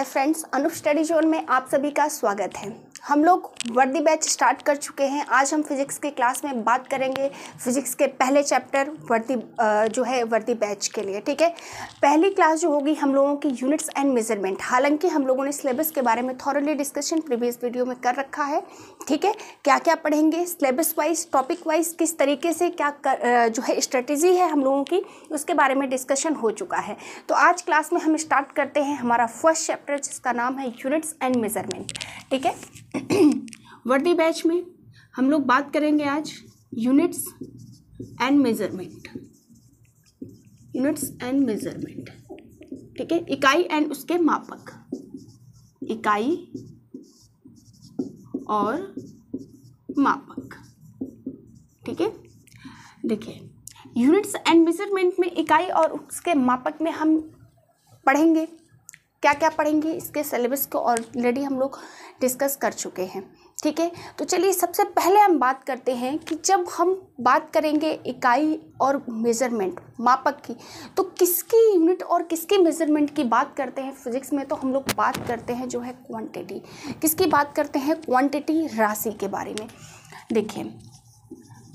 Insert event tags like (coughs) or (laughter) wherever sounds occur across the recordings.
Dear friends Anup study zone में आप सभी का स्वागत है हम लोग वर्दी बैच स्टार्ट कर चुके हैं आज हम फिज़िक्स के क्लास में बात करेंगे फिज़िक्स के पहले चैप्टर वर्दी जो है वर्दी बैच के लिए ठीक है पहली क्लास जो होगी हम लोगों की यूनिट्स एंड मेजरमेंट हालांकि हम लोगों ने सिलेबस के बारे में थॉरली डिस्कशन प्रीवियस वीडियो में कर रखा है ठीक है क्या क्या पढ़ेंगे सिलेबस वाइज टॉपिक वाइज किस तरीके से क्या कर, जो है स्ट्रेटजी है हम लोगों की उसके बारे में डिस्कशन हो चुका है तो आज क्लास में हम स्टार्ट करते हैं हमारा फर्स्ट चैप्टर जिसका नाम है यूनिट्स एंड मेजरमेंट ठीक है वर्दी बैच में हम लोग बात करेंगे आज units and measurement units and measurement ठीक है इकाई एंड उसके मापक इकाई और मापक ठीक है देखिए यूनिट्स एंड मेज़रमेंट में इकाई और उसके मापक में हम पढ़ेंगे क्या क्या पढ़ेंगे इसके सिलेबस को ऑलरेडी हम लोग डिस्कस कर चुके हैं ठीक है तो चलिए सबसे पहले हम बात करते हैं कि जब हम बात करेंगे इकाई और मेज़रमेंट मापक की तो किसकी यूनिट और किसके मेज़रमेंट की बात करते हैं फिजिक्स में तो हम लोग बात करते हैं जो है क्वांटिटी किसकी बात करते हैं क्वांटिटी राशि के बारे में देखिए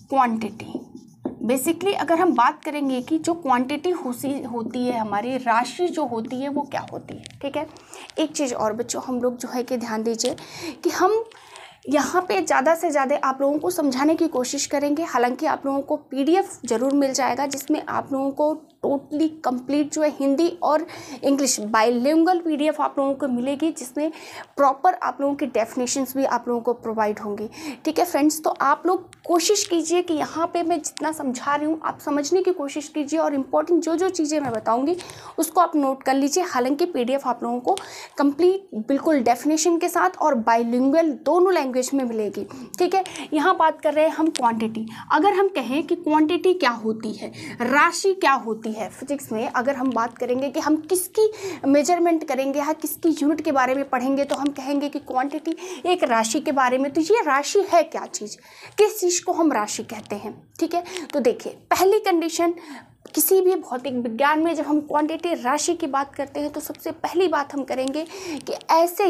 क्वांटिटी बेसिकली अगर हम बात करेंगे कि जो क्वांटिटी होती है हमारी राशि जो होती है वो क्या होती है ठीक है एक चीज़ और बच्चों हम लोग जो है कि ध्यान दीजिए कि हम यहाँ पे ज़्यादा से ज़्यादा आप लोगों को समझाने की कोशिश करेंगे हालांकि आप लोगों को पीडीएफ ज़रूर मिल जाएगा जिसमें आप लोगों को टोटली कंप्लीट जो है हिंदी और इंग्लिश बाइलिंगल पीडीएफ आप लोगों को मिलेगी जिसमें प्रॉपर आप लोगों की डेफिनेशंस भी आप लोगों को प्रोवाइड होंगी ठीक है फ्रेंड्स तो आप लोग कोशिश कीजिए कि यहाँ पे मैं जितना समझा रही हूँ आप समझने की कोशिश कीजिए और इम्पॉर्टेंट जो जो चीज़ें मैं बताऊँगी उसको आप नोट कर लीजिए हालांकि पी आप लोगों को कंप्लीट बिल्कुल डेफिनेशन के साथ और बाइलिंगल दोनों लैंग्वेज में मिलेगी ठीक है यहाँ बात कर रहे हैं हम क्वांटिटी अगर हम कहें कि क्वांटिटी क्या होती है राशि क्या होती है है फिजिक्स में अगर हम बात करेंगे कि हम किसकी मेजरमेंट करेंगे या किसकी यूनिट के बारे में पढ़ेंगे तो हम कहेंगे कि क्वांटिटी एक राशि के बारे में तो ये राशि है क्या चीज़ किस चीज़ को हम राशि कहते हैं ठीक है तो देखिए पहली कंडीशन किसी भी भौतिक विज्ञान में जब हम क्वांटिटी राशि की बात करते हैं तो सबसे पहली बात हम करेंगे कि ऐसे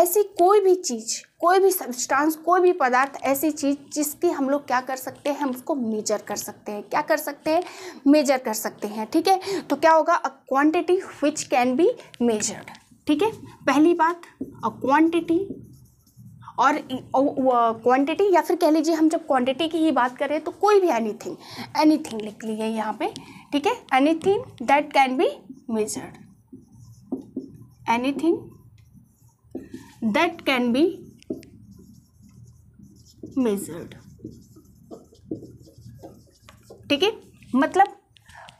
ऐसी कोई भी चीज़ कोई भी सब्सटेंस कोई भी पदार्थ ऐसी चीज़ जिसकी हम लोग क्या कर सकते हैं हम उसको मेजर कर सकते हैं क्या कर सकते हैं मेजर कर सकते हैं ठीक है तो क्या होगा a quantity which can be measured ठीक है पहली बात अ क्वांटिटी और क्वांटिटी या फिर कह लीजिए हम जब क्वांटिटी की ही बात करें तो कोई भी एनीथिंग एनीथिंग लिख लीजिए यहाँ पे ठीक है anything that can be measured anything that can be measured ठीक है मतलब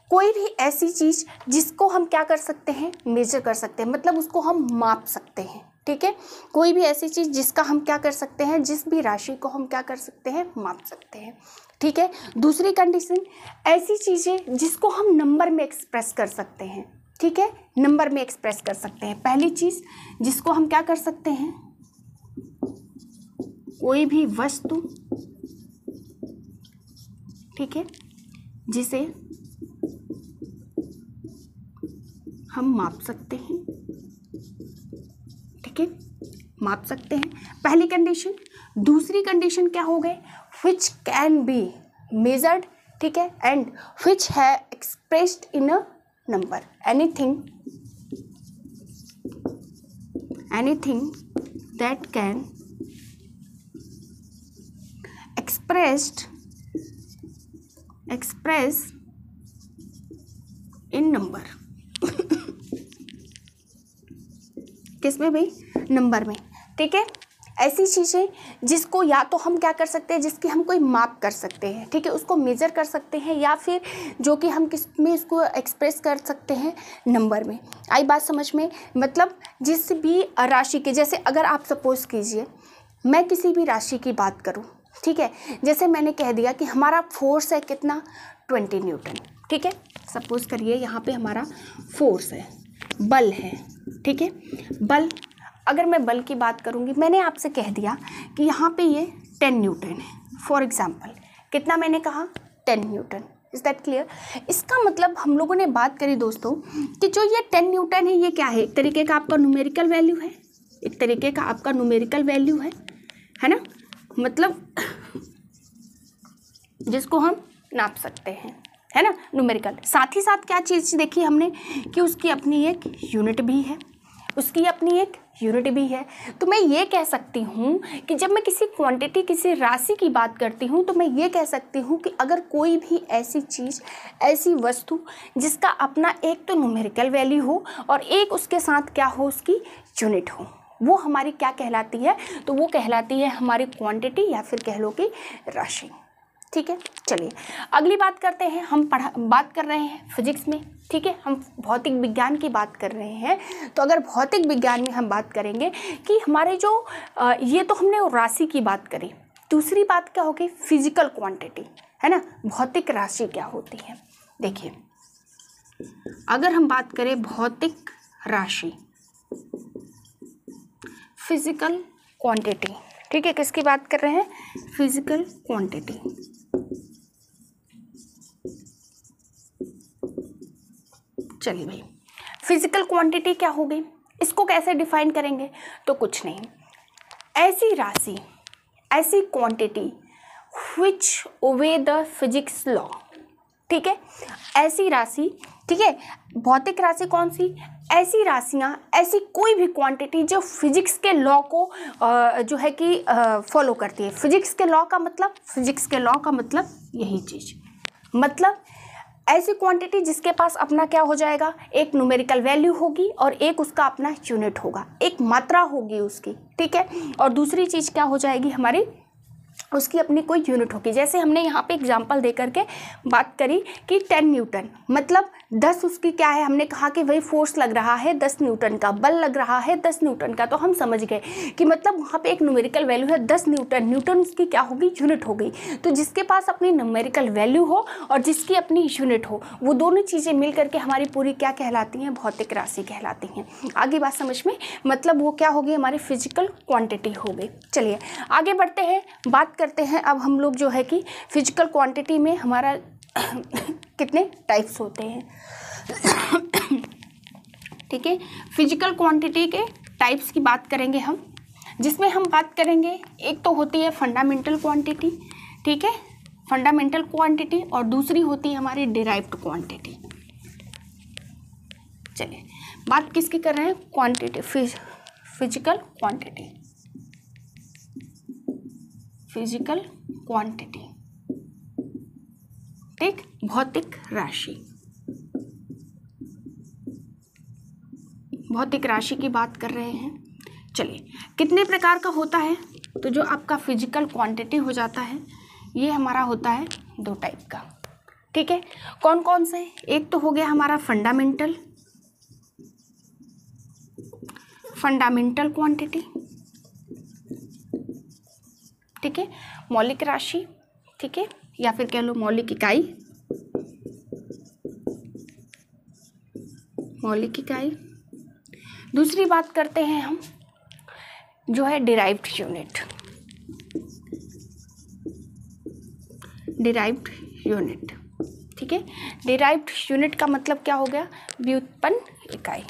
कोई भी ऐसी चीज़ जिसको हम क्या कर सकते हैं मेजर कर सकते हैं मतलब उसको हम माप सकते हैं ठीक है कोई भी ऐसी चीज़ जिसका हम क्या कर सकते हैं जिस भी राशि को हम क्या कर सकते हैं माप सकते हैं ठीक है दूसरी कंडीशन ऐसी चीज़ें जिसको हम नंबर में एक्सप्रेस कर सकते हैं ठीक है नंबर में एक्सप्रेस कर सकते हैं पहली चीज़ जिसको हम क्या कर सकते हैं कोई भी वस्तु ठीक है जिसे हम माप सकते हैं करके माप सकते हैं पहली कंडीशन दूसरी कंडीशन क्या हो गए विच कैन बी मेजर्ड ठीक है एंड विच है expressed in a number anything anything that can expressed express in number किसमें भाई नंबर में ठीक है ऐसी चीज़ें जिसको या तो हम क्या कर सकते हैं जिसकी हम कोई माप कर सकते हैं ठीक है उसको मेज़र कर सकते हैं या फिर जो कि हम किस में उसको एक्सप्रेस कर सकते हैं नंबर में आई बात समझ में मतलब जिस भी राशि के जैसे अगर आप सपोज़ कीजिए मैं किसी भी राशि की बात करूँ ठीक है जैसे मैंने कह दिया कि हमारा फोर्स है कितना ट्वेंटी न्यूटन ठीक है सपोज़ करिए यहाँ पर हमारा फोर्स है बल है ठीक है बल अगर मैं बल की बात करूँगी मैंने आपसे कह दिया कि यहाँ पे ये टेन न्यूटन है फॉर एग्ज़ाम्पल कितना मैंने कहा ten newton is that clear इसका मतलब हम लोगों ने बात करी दोस्तों कि जो ये टेन न्यूटन है ये क्या है एक तरीके का आपका न्यूमेरिकल वैल्यू है एक तरीके का आपका न्यूमेरिकल वैल्यू है है ना मतलब जिसको हम नाप सकते हैं है ना न्यूमेरिकल साथ ही साथ क्या चीज़ देखी हमने कि उसकी अपनी एक यूनिट भी है उसकी अपनी एक यूनिट भी है तो मैं ये कह सकती हूँ कि जब मैं किसी क्वांटिटी किसी राशि की बात करती हूँ तो मैं ये कह सकती हूँ कि अगर कोई भी ऐसी चीज़ ऐसी वस्तु जिसका अपना एक तो न्यूमेरिकल वैल्यू हो और एक उसके साथ क्या हो उसकी यूनिट हो वो हमारी क्या कहलाती है तो वो कहलाती है हमारी क्वान्टिटी या फिर कह लो कि राशि ठीक है चलिए अगली बात करते हैं हम पढ़ा बात कर रहे हैं फिजिक्स में ठीक है हम भौतिक विज्ञान की बात कर रहे हैं तो अगर भौतिक विज्ञान में हम बात करेंगे कि हमारे जो ये तो हमने राशि की बात करी दूसरी बात क्या होगी फिजिकल क्वांटिटी है ना भौतिक राशि क्या होती है देखिए अगर हम बात करें भौतिक राशि फिजिकल क्वांटिटी ठीक है किसकी बात कर रहे हैं फिजिकल क्वांटिटी चली गई फिजिकल क्वांटिटी क्या होगी इसको कैसे डिफाइन करेंगे तो कुछ नहीं ऐसी राशि ऐसी quantity which obey the physics law ठीक है ऐसी राशि ठीक है भौतिक राशि कौन सी ऐसी राशियाँ ऐसी कोई भी क्वांटिटी जो फिजिक्स के लॉ को जो है कि फॉलो करती है फिजिक्स के लॉ का मतलब फिजिक्स के लॉ का मतलब यही चीज़ मतलब ऐसी क्वांटिटी जिसके पास अपना क्या हो जाएगा एक न्यूमेरिकल वैल्यू होगी और एक उसका अपना यूनिट होगा एक मात्रा होगी उसकी ठीक है और दूसरी चीज़ क्या हो जाएगी हमारी उसकी अपनी कोई यूनिट होगी जैसे हमने यहाँ पे एग्जांपल दे करके बात करी कि टेन न्यूटन मतलब दस उसकी क्या है हमने कहा कि वही फोर्स लग रहा है दस न्यूटन का बल लग रहा है दस न्यूटन का तो हम समझ गए कि मतलब वहाँ पे एक न्यूमेरिकल वैल्यू है दस न्यूटन न्यूटन उसकी क्या होगी यूनिट हो गई तो जिसके पास अपनी न्यूमेरिकल वैल्यू हो और जिसकी अपनी यूनिट हो वो दोनों चीज़ें मिल करके हमारी पूरी क्या कहलाती हैं भौतिक राशि कहलाती हैं आगे बात समझ में मतलब वो क्या होगी हमारी फिजिकल क्वान्टिटी हो गई चलिए आगे बढ़ते हैं बात करते हैं अब हम लोग जो है कि फिजिकल क्वांटिटी में हमारा (coughs) कितने टाइप्स होते हैं (coughs) ठीक है फिजिकल क्वांटिटी के टाइप्स की बात करेंगे हम जिसमें हम बात करेंगे एक तो होती है फंडामेंटल क्वांटिटी ठीक है फंडामेंटल क्वांटिटी और दूसरी होती है हमारी डिराइव्ड क्वांटिटी चलिए बात किसकी कर रहे हैं quantity physical quantity physical quantity ठीक भौतिक राशि भौतिक राशि की बात कर रहे हैं चलिए कितने प्रकार का होता है तो जो आपका फिजिकल क्वांटिटी हो जाता है ये हमारा होता है दो टाइप का ठीक है कौन कौन से एक तो हो गया हमारा फंडामेंटल फंडामेंटल क्वांटिटी ठीक है मौलिक राशि ठीक है या फिर कह लो मौलिक इकाई मौलिक इकाई दूसरी बात करते हैं हम जो है डिराइव्ड यूनिट डिराइव्ड यूनिट ठीक है डिराइव्ड यूनिट का मतलब क्या हो गया व्युत्पन्न इकाई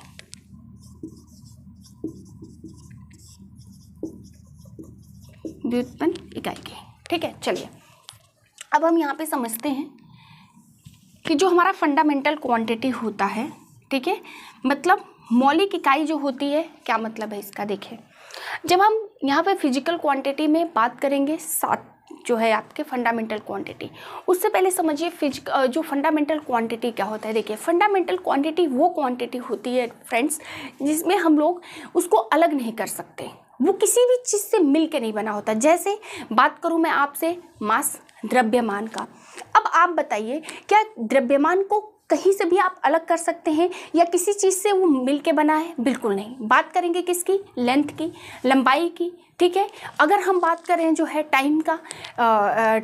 व्युत्पन्न इकाई की ठीक है चलिए अब हम यहाँ पे समझते हैं कि जो हमारा फंडामेंटल क्वांटिटी होता है ठीक है मतलब मौलिक इकाई जो होती है क्या मतलब है इसका देखें जब हम यहाँ पे फिजिकल क्वांटिटी में बात करेंगे सात जो है आपके फंडामेंटल क्वांटिटी उससे पहले समझिए फिजिक जो फंडामेंटल क्वांटिटी क्या होता है देखिए फंडामेंटल क्वांटिटी वो क्वांटिटी होती है फ्रेंड्स जिसमें हम लोग उसको अलग नहीं कर सकते वो किसी भी चीज़ से मिल के नहीं बना होता जैसे बात करूँ मैं आपसे मास द्रव्यमान का अब आप बताइए क्या द्रव्यमान को कहीं से भी आप अलग कर सकते हैं या किसी चीज़ से वो मिल के बना है बिल्कुल नहीं बात करेंगे किसकी लेंथ की लंबाई की ठीक है अगर हम बात करें जो है टाइम का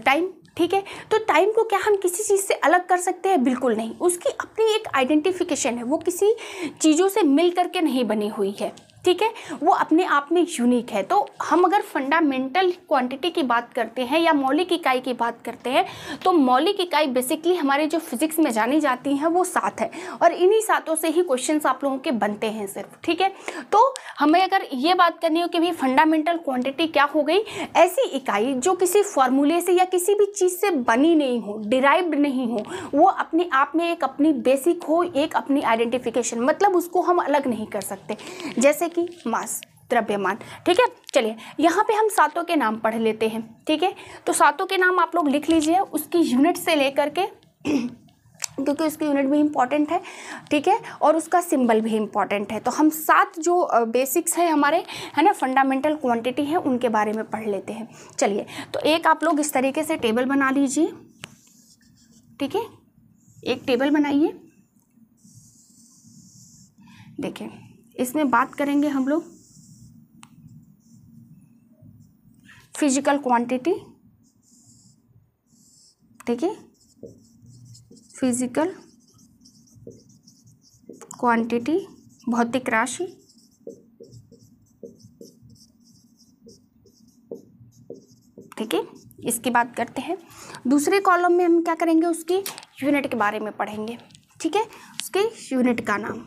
टाइम ठीक है तो टाइम को क्या हम किसी चीज़ से अलग कर सकते हैं बिल्कुल नहीं उसकी अपनी एक आइडेंटिफिकेशन है वो किसी चीज़ों से मिल करके नहीं बनी हुई है ठीक है वो अपने आप में यूनिक है तो हम अगर फंडामेंटल क्वांटिटी की बात करते हैं या मौलिक इकाई की बात करते हैं तो मौलिक इकाई बेसिकली हमारे जो फिजिक्स में जानी जाती हैं वो सात है और इन्हीं सातों से ही क्वेश्चन आप लोगों के बनते हैं सिर्फ ठीक है तो हमें अगर ये बात करनी हो कि भाई फंडामेंटल क्वान्टिटी क्या हो गई ऐसी इकाई जो किसी फॉर्मूले से या किसी भी चीज़ से बनी नहीं हो डिराइव्ड नहीं हो वो अपने आप में एक अपनी बेसिक हो एक अपनी आइडेंटिफिकेशन मतलब उसको हम अलग नहीं कर सकते जैसे कि मास द्रव्यमान ठीक है चलिए यहाँ पे हम सातों के नाम पढ़ लेते हैं ठीक है तो सातों के नाम आप लोग लिख लीजिए उसकी यूनिट से लेकर के (clears throat) क्योंकि उसकी यूनिट भी इम्पॉर्टेंट है ठीक है और उसका सिंबल भी इम्पॉर्टेंट है तो हम सात जो बेसिक्स है हमारे है ना फंडामेंटल क्वांटिटी है उनके बारे में पढ़ लेते हैं चलिए तो एक आप लोग इस तरीके से टेबल बना लीजिए ठीक है एक टेबल बनाइए देखें इसमें बात करेंगे हम लोग फिजिकल क्वांटिटी ठीक है फिजिकल क्वांटिटी भौतिक राशि ठीक है इसकी बात करते हैं दूसरे कॉलम में हम क्या करेंगे उसकी यूनिट के बारे में पढ़ेंगे ठीक है उसके यूनिट का नाम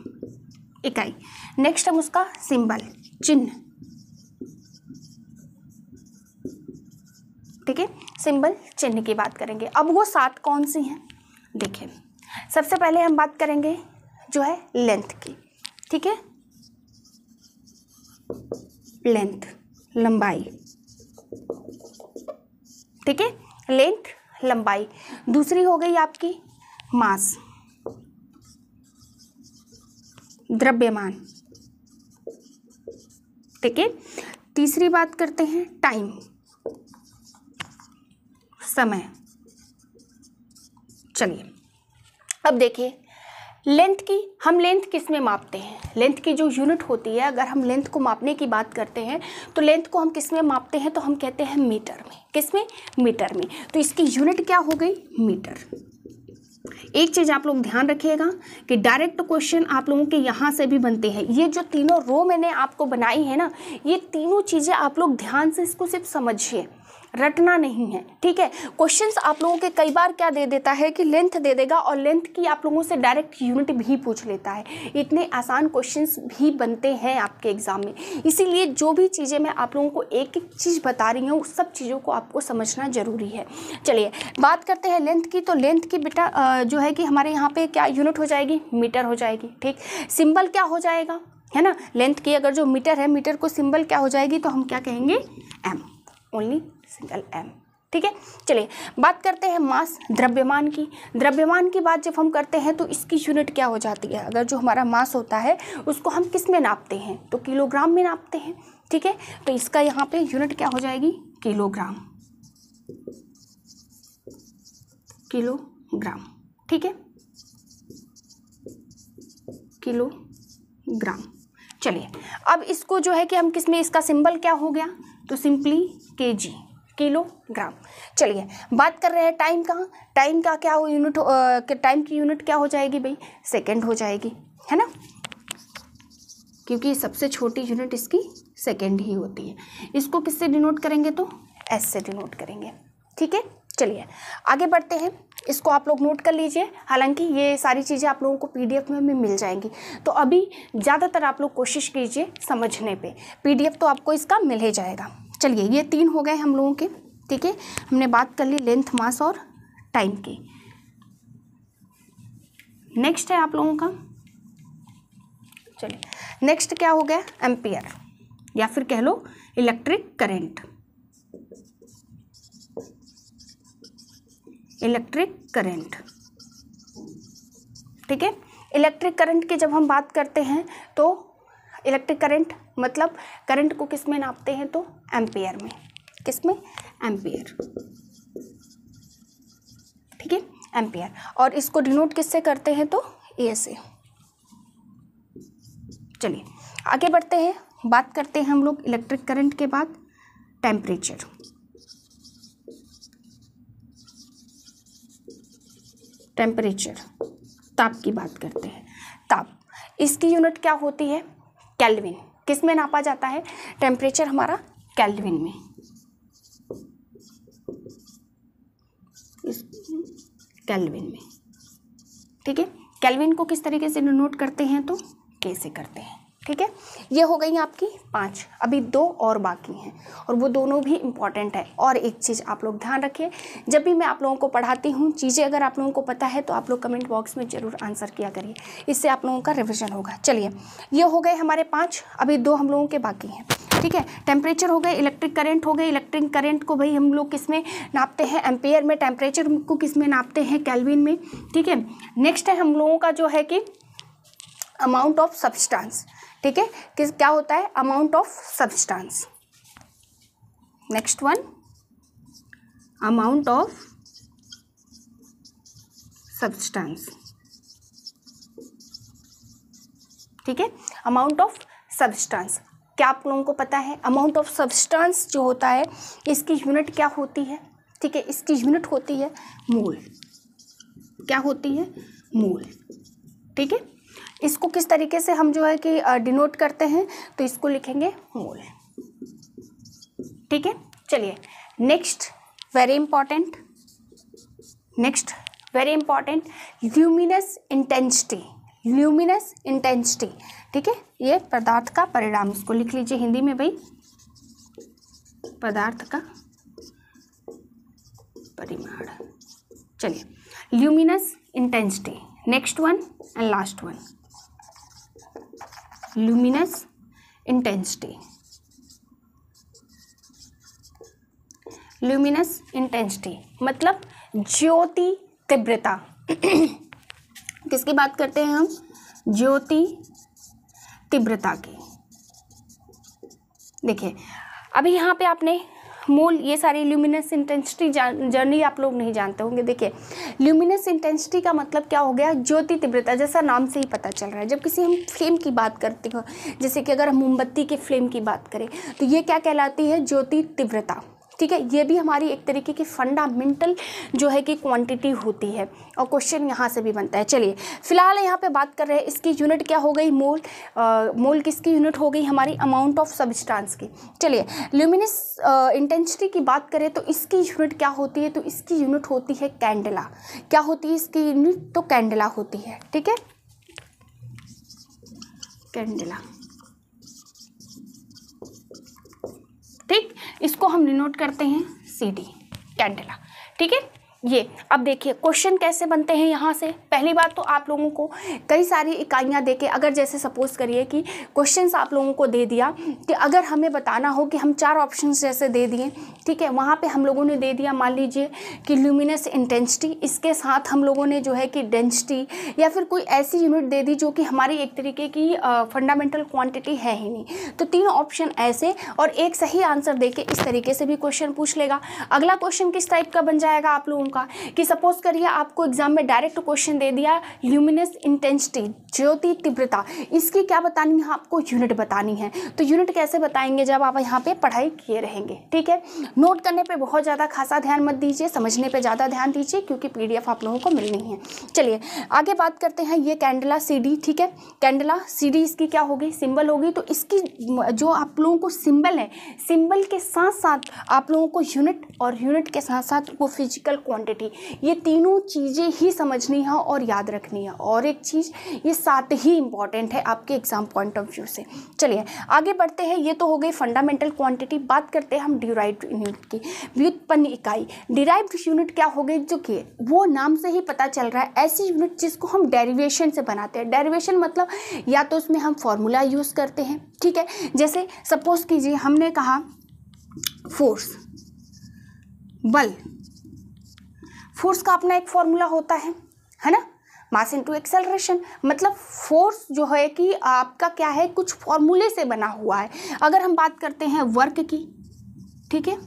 इकाई नेक्स्ट हम उसका सिंबल चिन्ह ठीक है सिंबल चिन्ह की बात करेंगे अब वो सात कौन सी हैं देखिए सबसे पहले हम बात करेंगे जो है लेंथ की ठीक है लेंथ लंबाई ठीक है लेंथ लंबाई दूसरी हो गई आपकी मास द्रव्यमान ठीक है तीसरी बात करते हैं टाइम समय चलिए अब देखिए लेंथ की हम लेंथ किस में मापते हैं लेंथ की जो यूनिट होती है अगर हम लेंथ को मापने की बात करते हैं तो लेंथ को हम किस में मापते हैं तो हम कहते हैं मीटर में किस में मीटर में तो इसकी यूनिट क्या हो गई मीटर एक चीज़ आप लोग ध्यान रखिएगा कि डायरेक्ट क्वेश्चन आप लोगों के यहाँ से भी बनते हैं ये जो तीनों रो मैंने आपको बनाई है ना ये तीनों चीज़ें आप लोग ध्यान से इसको सिर्फ समझिए रटना नहीं है ठीक है क्वेश्चंस आप लोगों के कई बार क्या दे देता है कि लेंथ दे देगा और लेंथ की आप लोगों से डायरेक्ट यूनिट भी पूछ लेता है इतने आसान क्वेश्चंस भी बनते हैं आपके एग्ज़ाम में इसीलिए जो भी चीज़ें मैं आप लोगों को एक एक चीज़ बता रही हूँ सब चीज़ों को आपको समझना ज़रूरी है चलिए बात करते हैं लेंथ की तो लेंथ की बेटा जो है कि हमारे यहाँ पर क्या यूनिट हो जाएगी मीटर हो जाएगी ठीक सिंबल क्या हो जाएगा है ना लेंथ की अगर जो मीटर है मीटर को सिंबल क्या हो जाएगी तो हम क्या कहेंगे एम ओनली सिंगल एम ठीक है चलिए बात करते हैं मास द्रव्यमान की द्रव्यमान की बात जब हम करते हैं तो इसकी यूनिट क्या हो जाती है अगर जो हमारा मास होता है उसको हम किस में नापते हैं तो किलोग्राम में नापते हैं ठीक है तो इसका यहाँ पे यूनिट क्या हो जाएगी किलोग्राम किलोग्राम ठीक है किलोग्राम चलिए अब इसको जो है कि हम किस में इसका सिंबल क्या हो गया तो सिंपली के जी किलोग्राम चलिए बात कर रहे हैं टाइम का टाइम का क्या हो यूनिट टाइम की यूनिट क्या हो जाएगी भाई सेकेंड हो जाएगी है ना क्योंकि सबसे छोटी यूनिट इसकी सेकेंड ही होती है इसको किससे डिनोट करेंगे तो एस से डिनोट करेंगे ठीक है चलिए आगे बढ़ते हैं इसको आप लोग नोट कर लीजिए हालांकि ये सारी चीज़ें आप लोगों को पीडीएफ में भी मिल जाएंगी तो अभी ज़्यादातर आप लोग कोशिश कीजिए समझने पे पीडीएफ तो आपको इसका मिल ही जाएगा चलिए ये तीन हो गए हम लोगों के ठीक है हमने बात कर ली लेंथ मास और टाइम की नेक्स्ट है आप लोगों का चलिए नेक्स्ट क्या हो गया एम्पियर या फिर कह लो इलेक्ट्रिक करंट इलेक्ट्रिक करंट ठीक है इलेक्ट्रिक करंट की जब हम बात करते हैं तो इलेक्ट्रिक करंट मतलब करंट को किस में नापते हैं तो एम्पेयर में किस में एम्पेयर ठीक है एम्पेयर और इसको डिनोट किससे करते हैं तो ए से चलिए आगे बढ़ते हैं बात करते हैं हम लोग इलेक्ट्रिक करंट के बाद टेम्परेचर टेम्परेचर ताप की बात करते हैं ताप इसकी यूनिट क्या होती है कैलविन किस में नापा जाता है टेम्परेचर हमारा कैलविन में कैलविन में ठीक है कैलविन को किस तरीके से डिनोट करते हैं तो कैसे करते हैं ठीक है ये हो गई आपकी पाँच अभी दो और बाकी हैं और वो दोनों भी इम्पॉर्टेंट है और एक चीज़ आप लोग ध्यान रखिए जब भी मैं आप लोगों को पढ़ाती हूँ चीज़ें अगर आप लोगों को पता है तो आप लोग कमेंट बॉक्स में ज़रूर आंसर किया करिए इससे आप लोगों का रिविज़न होगा चलिए ये हो गए हमारे पाँच अभी दो हम लोगों के बाकी हैं ठीक है टेम्परेचर हो गए इलेक्ट्रिक करंट हो गए इलेक्ट्रिक करंट को भाई हम लोग किस में नापते हैं एम्पेयर में टेम्परेचर को किस में नापते हैं कैलविन में ठीक है नेक्स्ट है हम लोगों का जो है कि अमाउंट ऑफ सब्सटेंस ठीक है किस क्या होता है amount of substance next one amount of substance ठीक है अमाउंट ऑफ सब्सटेंस क्या आप लोगों को पता है अमाउंट ऑफ सब्सटेंस जो होता है इसकी यूनिट क्या होती है ठीक है इसकी यूनिट होती है मोल क्या होती है मोल ठीक है इसको किस तरीके से हम जो है कि डिनोट करते हैं तो इसको लिखेंगे मोल ठीक है चलिए next very important next very important luminous intensity luminous intensity ठीक है ये पदार्थ का परिणाम इसको लिख लीजिए हिंदी में भाई पदार्थ का परिमाण चलिए luminous intensity next one and last one luminous intensity luminous intensity मतलब ज्योति तीव्रता किसकी बात करते हैं हम ज्योति तीव्रता की देखिए अभी यहाँ पे आपने मूल ये सारी ल्यूमिनस इंटेंसिटी जर्नी आप लोग नहीं जानते होंगे देखिए ल्यूमिनस इंटेंसिटी का मतलब क्या हो गया ज्योति तीव्रता जैसा नाम से ही पता चल रहा है जब किसी हम फ्लेम की बात करते हो जैसे कि अगर हम मोमबत्ती के फ्लेम की बात करें तो ये क्या कहलाती है ज्योति तीव्रता ठीक है ये भी हमारी एक तरीके की फंडामेंटल जो है कि क्वांटिटी होती है और क्वेश्चन यहाँ से भी बनता है चलिए फिलहाल यहाँ पे बात कर रहे हैं इसकी यूनिट क्या हो गई मोल मोल किसकी यूनिट हो गई हमारी अमाउंट ऑफ सब्सटेंस की चलिए ल्यूमिनस इंटेंसिटी की बात करें तो इसकी यूनिट क्या होती है तो इसकी यूनिट होती है कैंडला क्या होती है इसकी यूनिट तो कैंडला होती है ठीक है कैंडला ठीक इसको हम डिनोट करते हैं सी डी कैंडेला ठीक है ये अब देखिए क्वेश्चन कैसे बनते हैं यहाँ से पहली बात तो आप लोगों को कई सारी इकाइयाँ दे के अगर जैसे सपोज करिए कि क्वेश्चन आप लोगों को दे दिया कि अगर हमें बताना हो कि हम चार ऑप्शन जैसे दे दिए ठीक है वहाँ पे हम लोगों ने दे दिया मान लीजिए कि ल्यूमिनस इंटेंसिटी इसके साथ हम लोगों ने जो है कि डेंसिटी या फिर कोई ऐसी यूनिट दे दी जो कि हमारी एक तरीके की फंडामेंटल क्वांटिटी है ही नहीं तो तीन ऑप्शन ऐसे और एक सही आंसर दे के इस तरीके से भी क्वेश्चन पूछ लेगा अगला क्वेश्चन किस टाइप का बन जाएगा आप लोगों का कि सपोज करिए आपको एग्जाम में डायरेक्ट क्वेश्चन दे दिया ल्यूमिनस इंटेंसिटी ज्योति तीव्रता इसकी क्या बतानी है आपको यूनिट बतानी है तो यूनिट कैसे बताएंगे जब आप यहाँ पे पढ़ाई किए रहेंगे ठीक है नोट करने पे बहुत ज़्यादा खासा ध्यान मत दीजिए समझने पे ज़्यादा ध्यान दीजिए क्योंकि पीडीएफ आप लोगों को मिलनी है चलिए आगे बात करते हैं ये कैंडला सीडी ठीक है कैंडला सीडी इसकी क्या होगी सिंबल होगी तो इसकी जो आप लोगों को सिम्बल है सिम्बल के साथ साथ आप लोगों को यूनिट और यूनिट के साथ साथ वो फिजिकल क्वान्ट क्वांटिटी ये तीनों चीज़ें ही समझनी है और याद रखनी है और एक चीज़ ये साथ ही इंपॉर्टेंट है आपके एग्ज़ाम पॉइंट ऑफ व्यू से चलिए आगे बढ़ते हैं ये तो हो गई फंडामेंटल क्वांटिटी बात करते हैं हम डिराइव यूनिट की व्युत्पन्न इकाई डिराइव यूनिट क्या हो गई जो कि वो नाम से ही पता चल रहा है ऐसी यूनिट जिसको हम डेरिवेशन से बनाते हैं डेरिवेशन मतलब या तो उसमें हम फॉर्मूला यूज़ करते हैं ठीक है जैसे सपोज़ कीजिए हमने कहा फोर्स बल फोर्स का अपना एक फॉर्मूला होता है है ना मास इनटू एक्सेलरेशन मतलब फोर्स जो है कि आपका क्या है कुछ फॉर्मूले से बना हुआ है अगर हम बात करते हैं वर्क की ठीक है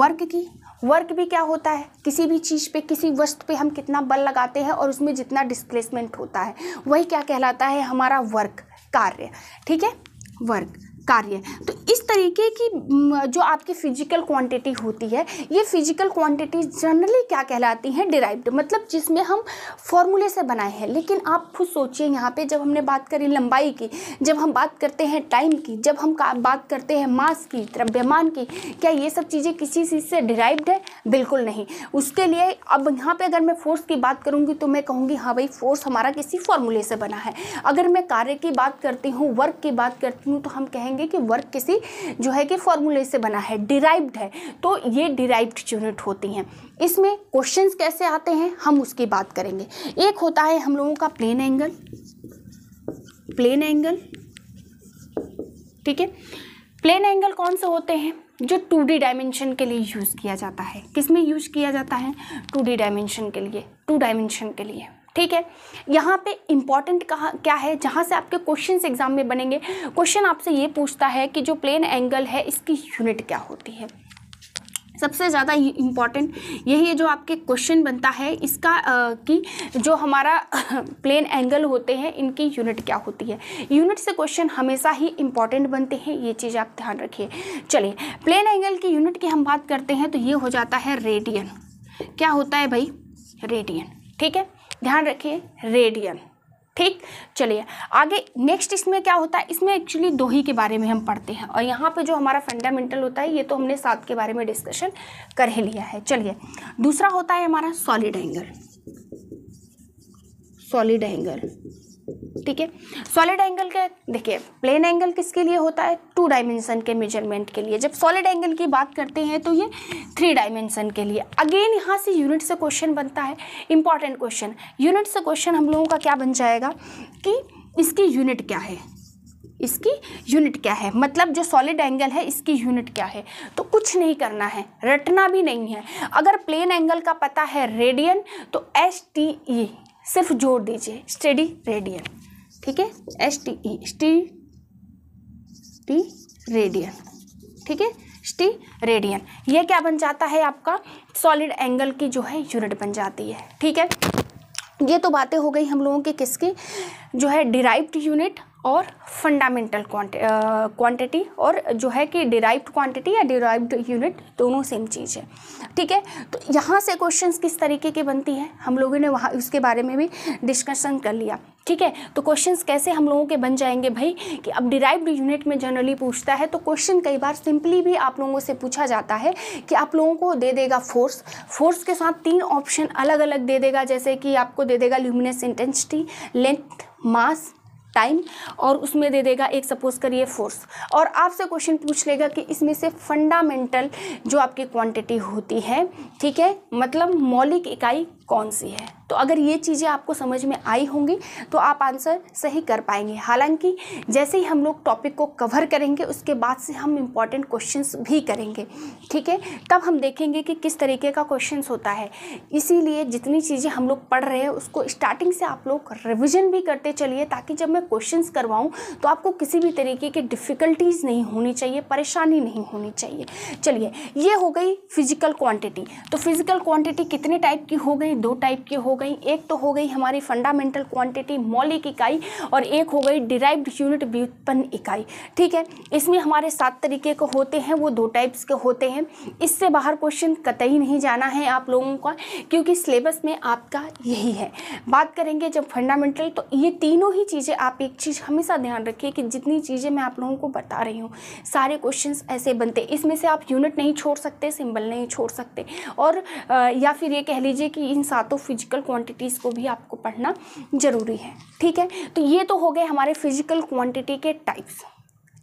वर्क की वर्क भी क्या होता है किसी भी चीज़ पे किसी वस्तु पे हम कितना बल लगाते हैं और उसमें जितना डिस्प्लेसमेंट होता है वही क्या कहलाता है हमारा वर्क कार्य ठीक है वर्क कार्य तो इस तरीके की जो आपकी फिजिकल क्वांटिटी होती है ये फिजिकल क्वांटिटी जनरली क्या कहलाती हैं डिराइव्ड मतलब जिसमें हम फॉर्मूले से बनाए हैं लेकिन आप खुद सोचिए यहाँ पे जब हमने बात करी लंबाई की जब हम बात करते हैं टाइम की जब हम बात करते हैं मास की द्रव्यमान की क्या ये सब चीज़ें किसी चीज़ से डिराइव्ड है बिल्कुल नहीं उसके लिए अब यहाँ पर अगर मैं फोर्स की बात करूँगी तो मैं कहूँगी हाँ भाई फोर्स हमारा किसी फॉर्मूले से बना है अगर मैं कार्य की बात करती हूँ वर्क की बात करती हूँ तो हम कहेंगे कहेंगे कि वर्क किसी जो है कि फॉर्मूले से बना है डिराइव्ड है तो ये डिराइव्ड यूनिट होती हैं इसमें क्वेश्चन कैसे आते हैं हम उसकी बात करेंगे एक होता है हम लोगों का प्लेन एंगल प्लेन एंगल ठीक है प्लेन एंगल कौन से होते हैं जो टू डी डायमेंशन के लिए यूज़ किया जाता है किस में यूज किया जाता है टू डी डायमेंशन के लिए टू डायमेंशन के लिए ठीक है यहाँ पे इम्पॉर्टेंट कहाँ क्या है जहाँ से आपके क्वेश्चन एग्जाम में बनेंगे क्वेश्चन आपसे ये पूछता है कि जो प्लेन एंगल है इसकी यूनिट क्या होती है सबसे ज़्यादा इम्पॉर्टेंट यही है जो आपके क्वेश्चन बनता है इसका आ, कि जो हमारा प्लेन (laughs) एंगल होते हैं इनकी यूनिट क्या होती है यूनिट से क्वेश्चन हमेशा ही इम्पॉर्टेंट बनते हैं ये चीज़ आप ध्यान रखिए चलिए प्लेन एंगल की यूनिट की हम बात करते हैं तो ये हो जाता है रेडियन क्या होता है भाई रेडियन ठीक है ध्यान रखिए रेडियन ठीक चलिए आगे नेक्स्ट इसमें क्या होता है इसमें एक्चुअली दो ही के बारे में हम पढ़ते हैं और यहाँ पे जो हमारा फंडामेंटल होता है ये तो हमने सात के बारे में डिस्कशन कर ही लिया है चलिए दूसरा होता है हमारा सॉलिड एंगल सॉलिड एंगल ठीक है सॉलिड एंगल के देखिए प्लेन एंगल किसके लिए होता है टू डायमेंशन के मेजरमेंट के लिए जब सॉलिड एंगल की बात करते हैं तो ये थ्री डायमेंशन के लिए अगेन यहाँ से यूनिट से क्वेश्चन बनता है इंपॉर्टेंट क्वेश्चन यूनिट से क्वेश्चन हम लोगों का क्या बन जाएगा कि इसकी यूनिट क्या है इसकी यूनिट क्या है मतलब जो सॉलिड एंगल है इसकी यूनिट क्या है तो कुछ नहीं करना है रटना भी नहीं है अगर प्लेन एंगल का पता है रेडियन तो एस टी ई सिर्फ जोड़ दीजिए स्टडी रेडियन ठीक है S T E e, steradian ठीक है स्टी रेडियन यह क्या बन जाता है आपका सॉलिड एंगल की जो है यूनिट बन जाती है ठीक है ये तो बातें हो गई हम लोगों के किसकी जो है डिराइव्ड यूनिट और फंडामेंटल क्वांटिटी और जो है कि डिराइव्ड क्वांटिटी या डिराइव्ड यूनिट दोनों सेम चीज़ है ठीक है तो यहाँ से क्वेश्चंस किस तरीके की बनती हैं हम लोगों ने वहाँ उसके बारे में भी डिस्कशन कर लिया ठीक है तो क्वेश्चंस कैसे हम लोगों के बन जाएंगे भाई कि अब डिराइव्ड यूनिट में जनरली पूछता है तो क्वेश्चन कई बार सिंपली भी आप लोगों से पूछा जाता है कि आप लोगों को दे देगा फोर्स फोर्स के साथ तीन ऑप्शन अलग अलग दे देगा जैसे कि आपको दे देगा luminous intensity length mass time और उसमें दे देगा एक सपोज करिए फोर्स और आपसे क्वेश्चन पूछ लेगा कि इसमें से फंडामेंटल जो आपकी क्वांटिटी होती है ठीक है मतलब मौलिक इकाई कौन सी है तो अगर ये चीज़ें आपको समझ में आई होंगी तो आप आंसर सही कर पाएंगे हालांकि जैसे ही हम लोग टॉपिक को कवर करेंगे उसके बाद से हम इम्पॉर्टेंट क्वेश्चंस भी करेंगे ठीक है तब हम देखेंगे कि किस तरीके का क्वेश्चंस होता है इसीलिए जितनी चीज़ें हम लोग पढ़ रहे हैं उसको स्टार्टिंग से आप लोग रिविजन भी करते चलिए ताकि जब मैं क्वेश्चन करवाऊँ तो आपको किसी भी तरीके की डिफ़िकल्टीज़ नहीं होनी चाहिए परेशानी नहीं होनी चाहिए चलिए ये हो गई फिजिकल क्वांटिटी तो फिजिकल क्वांटिटी कितने टाइप की हो गई दो टाइप की हो गई गई एक तो हो गई हमारी फंडामेंटल क्वांटिटी मौलिक इकाई और एक हो गई डिराइव्ड यूनिट व्युत्पन्न इकाई ठीक है इसमें हमारे सात तरीके के होते हैं वो दो टाइप्स के होते हैं इससे बाहर क्वेश्चन कतई नहीं जाना है आप लोगों का क्योंकि सिलेबस में आपका यही है बात करेंगे जब फंडामेंटल तो ये तीनों ही चीज़ें आप एक चीज़ हमेशा ध्यान रखिए कि जितनी चीज़ें मैं आप लोगों को बता रही हूँ सारे क्वेश्चन ऐसे बनते इसमें से आप यूनिट नहीं छोड़ सकते सिंबल नहीं छोड़ सकते और या फिर ये कह लीजिए कि इन सातों फिजिकल क्वांटिटीज़ को भी आपको पढ़ना ज़रूरी है ठीक है तो ये तो हो गए हमारे फिजिकल क्वांटिटी के टाइप्स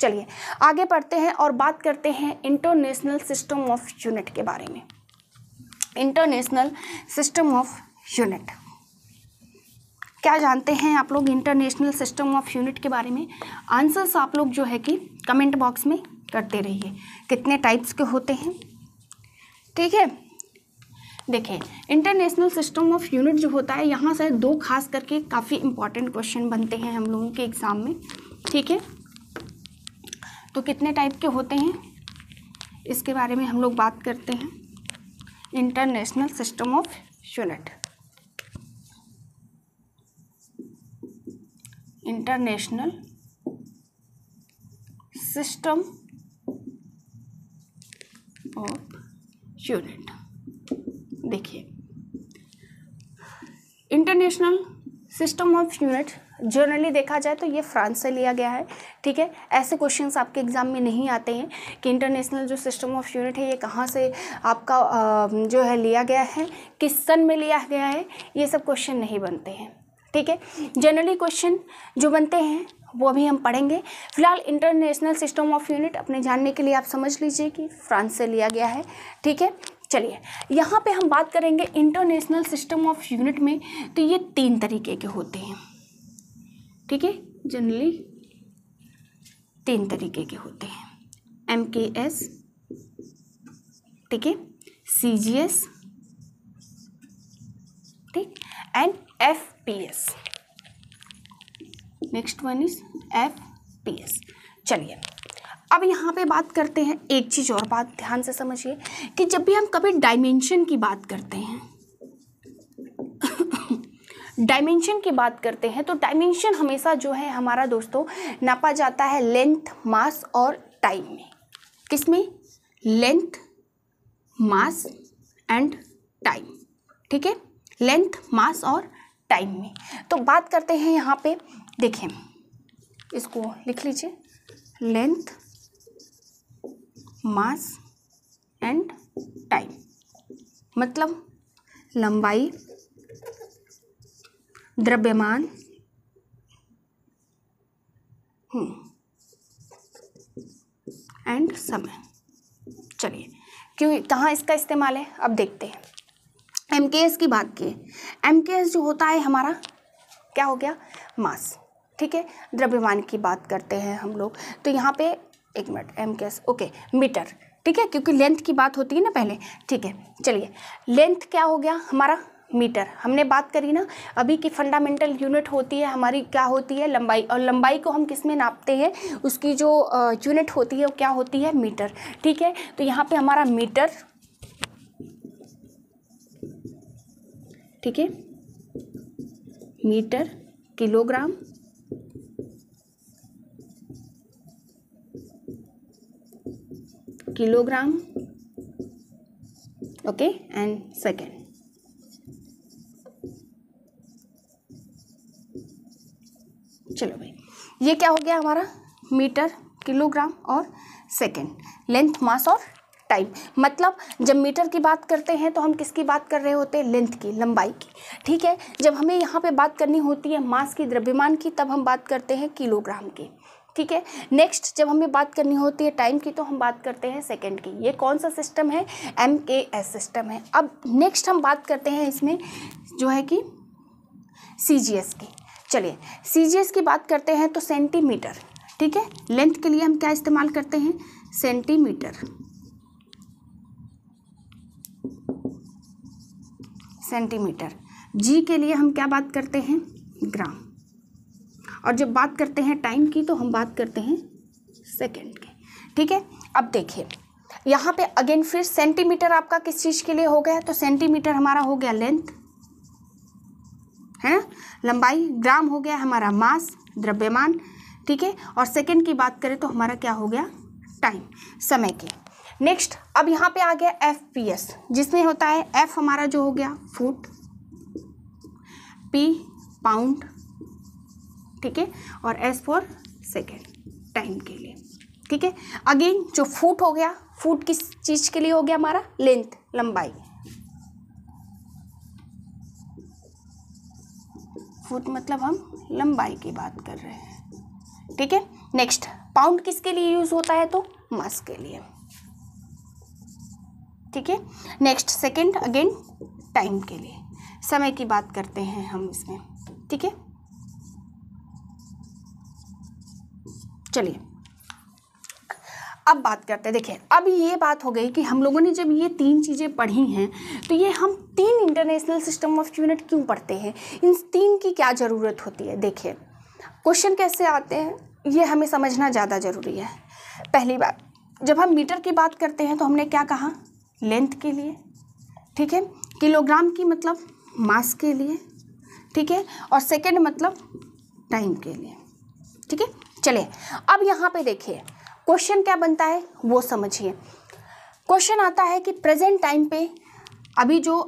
चलिए आगे पढ़ते हैं और बात करते हैं इंटरनेशनल सिस्टम ऑफ यूनिट के बारे में इंटरनेशनल सिस्टम ऑफ यूनिट क्या जानते हैं आप लोग इंटरनेशनल सिस्टम ऑफ यूनिट के बारे में आंसर्स आप लोग जो है कि कमेंट बॉक्स में करते रहिए कितने टाइप्स के होते हैं ठीक है देखें इंटरनेशनल सिस्टम ऑफ यूनिट जो होता है यहाँ से दो खास करके काफ़ी इंपॉर्टेंट क्वेश्चन बनते हैं हम लोगों के एग्ज़ाम में ठीक है तो कितने टाइप के होते हैं इसके बारे में हम लोग बात करते हैं international system of unit international system of unit देखिए international system of unit generally देखा जाए तो ये फ्रांस से लिया गया है ठीक है ऐसे क्वेश्चंस आपके एग्ज़ाम में नहीं आते हैं कि इंटरनेशनल जो सिस्टम ऑफ यूनिट है ये कहाँ से आपका जो है लिया गया है किस सन में लिया गया है ये सब क्वेश्चन नहीं बनते हैं ठीक है जनरली क्वेश्चन जो बनते हैं वो अभी हम पढ़ेंगे फिलहाल इंटरनेशनल सिस्टम ऑफ यूनिट अपने जानने के लिए आप समझ लीजिए कि फ्रांस से लिया गया है ठीक है चलिए यहाँ पे हम बात करेंगे इंटरनेशनल सिस्टम ऑफ यूनिट में तो ये तीन तरीके के होते हैं ठीक है जनरली तीन तरीके के होते हैं एम के एस ठीक है सी जी एस ठीक and F P S next one is F P S चलिए अब यहाँ पे बात करते हैं एक चीज़ और बात ध्यान से समझिए कि जब भी हम कभी डायमेंशन की बात करते हैं डायमेंशन की बात करते हैं तो डायमेंशन हमेशा जो है हमारा दोस्तों नापा जाता है लेंथ मास और टाइम में किस में लेंथ मास एंड टाइम ठीक है लेंथ मास और टाइम में तो बात करते हैं यहाँ पे देखें इसको लिख लीजिए लेंथ मास एंड टाइम मतलब लंबाई द्रव्यमान हम्म, एंड समय चलिए क्यों कहाँ इसका इस्तेमाल है अब देखते हैं एम के एस की बात की एम के एस जो होता है हमारा क्या हो गया मास ठीक है द्रव्यमान की बात करते हैं हम लोग तो यहाँ पे एक minute M S okay metre ठीक है क्योंकि लेंथ की बात होती है ना पहले ठीक है चलिए लेंथ क्या हो गया हमारा मीटर हमने बात करी ना अभी की फंडामेंटल यूनिट होती है हमारी क्या होती है लंबाई और लंबाई को हम किस में नापते हैं उसकी जो यूनिट होती है वो क्या होती है मीटर ठीक है तो यहाँ पे हमारा मीटर ठीक है metre kilogram kilogram okay and second चलो भाई ये क्या हो गया हमारा मीटर किलोग्राम और सेकेंड लेंथ मास और टाइम मतलब जब मीटर की बात करते हैं तो हम किसकी बात कर रहे होते हैं लेंथ की लंबाई की ठीक है जब हमें यहाँ पे बात करनी होती है मास की द्रव्यमान की तब हम बात करते हैं किलोग्राम की ठीक है नेक्स्ट जब हमें बात करनी होती है टाइम की तो हम बात करते हैं सेकेंड की ये कौन सा सिस्टम है एम के एस सिस्टम है अब नेक्स्ट हम बात करते हैं इसमें जो है कि सी जी एस की चलिए सी जी एस की बात करते हैं तो सेंटीमीटर ठीक है लेंथ के लिए हम क्या इस्तेमाल करते हैं सेंटीमीटर सेंटीमीटर जी के लिए हम क्या बात करते हैं ग्राम और जब बात करते हैं टाइम की तो हम बात करते हैं सेकेंड की ठीक है अब देखिए यहाँ पे अगेन फिर सेंटीमीटर आपका किस चीज़ के लिए हो गया तो सेंटीमीटर हमारा हो गया लेंथ है ना लंबाई ग्राम हो गया हमारा मास द्रव्यमान ठीक है और सेकेंड की बात करें तो हमारा क्या हो गया टाइम समय की नेक्स्ट अब यहाँ पे आ गया एफ पी एस जिसमें होता है एफ हमारा जो हो गया फुट पी पाउंड ठीक है और एस फॉर सेकेंड टाइम के लिए ठीक है अगेन जो फूट हो गया फूट किस चीज़ के लिए हो गया हमारा लेंथ लंबाई फुट मतलब हम लंबाई की बात कर रहे हैं ठीक है नेक्स्ट पाउंड किसके लिए यूज होता है तो मास के लिए ठीक है नेक्स्ट सेकंड अगेन टाइम के लिए समय की बात करते हैं हम इसमें ठीक है चलिए अब बात करते हैं देखिए अब ये बात हो गई कि हम लोगों ने जब ये तीन चीज़ें पढ़ी हैं तो ये हम तीन इंटरनेशनल सिस्टम ऑफ यूनिट क्यों पढ़ते हैं इन तीन की क्या ज़रूरत होती है देखिए क्वेश्चन कैसे आते हैं ये हमें समझना ज़्यादा ज़रूरी है पहली बात जब हम मीटर की बात करते हैं तो हमने क्या कहा लेंथ के लिए ठीक है किलोग्राम की मतलब मास के लिए ठीक है और सेकेंड मतलब टाइम के लिए ठीक है चलिए अब यहाँ पे देखिए क्वेश्चन क्या बनता है वो समझिए क्वेश्चन आता है कि प्रेजेंट टाइम पे अभी जो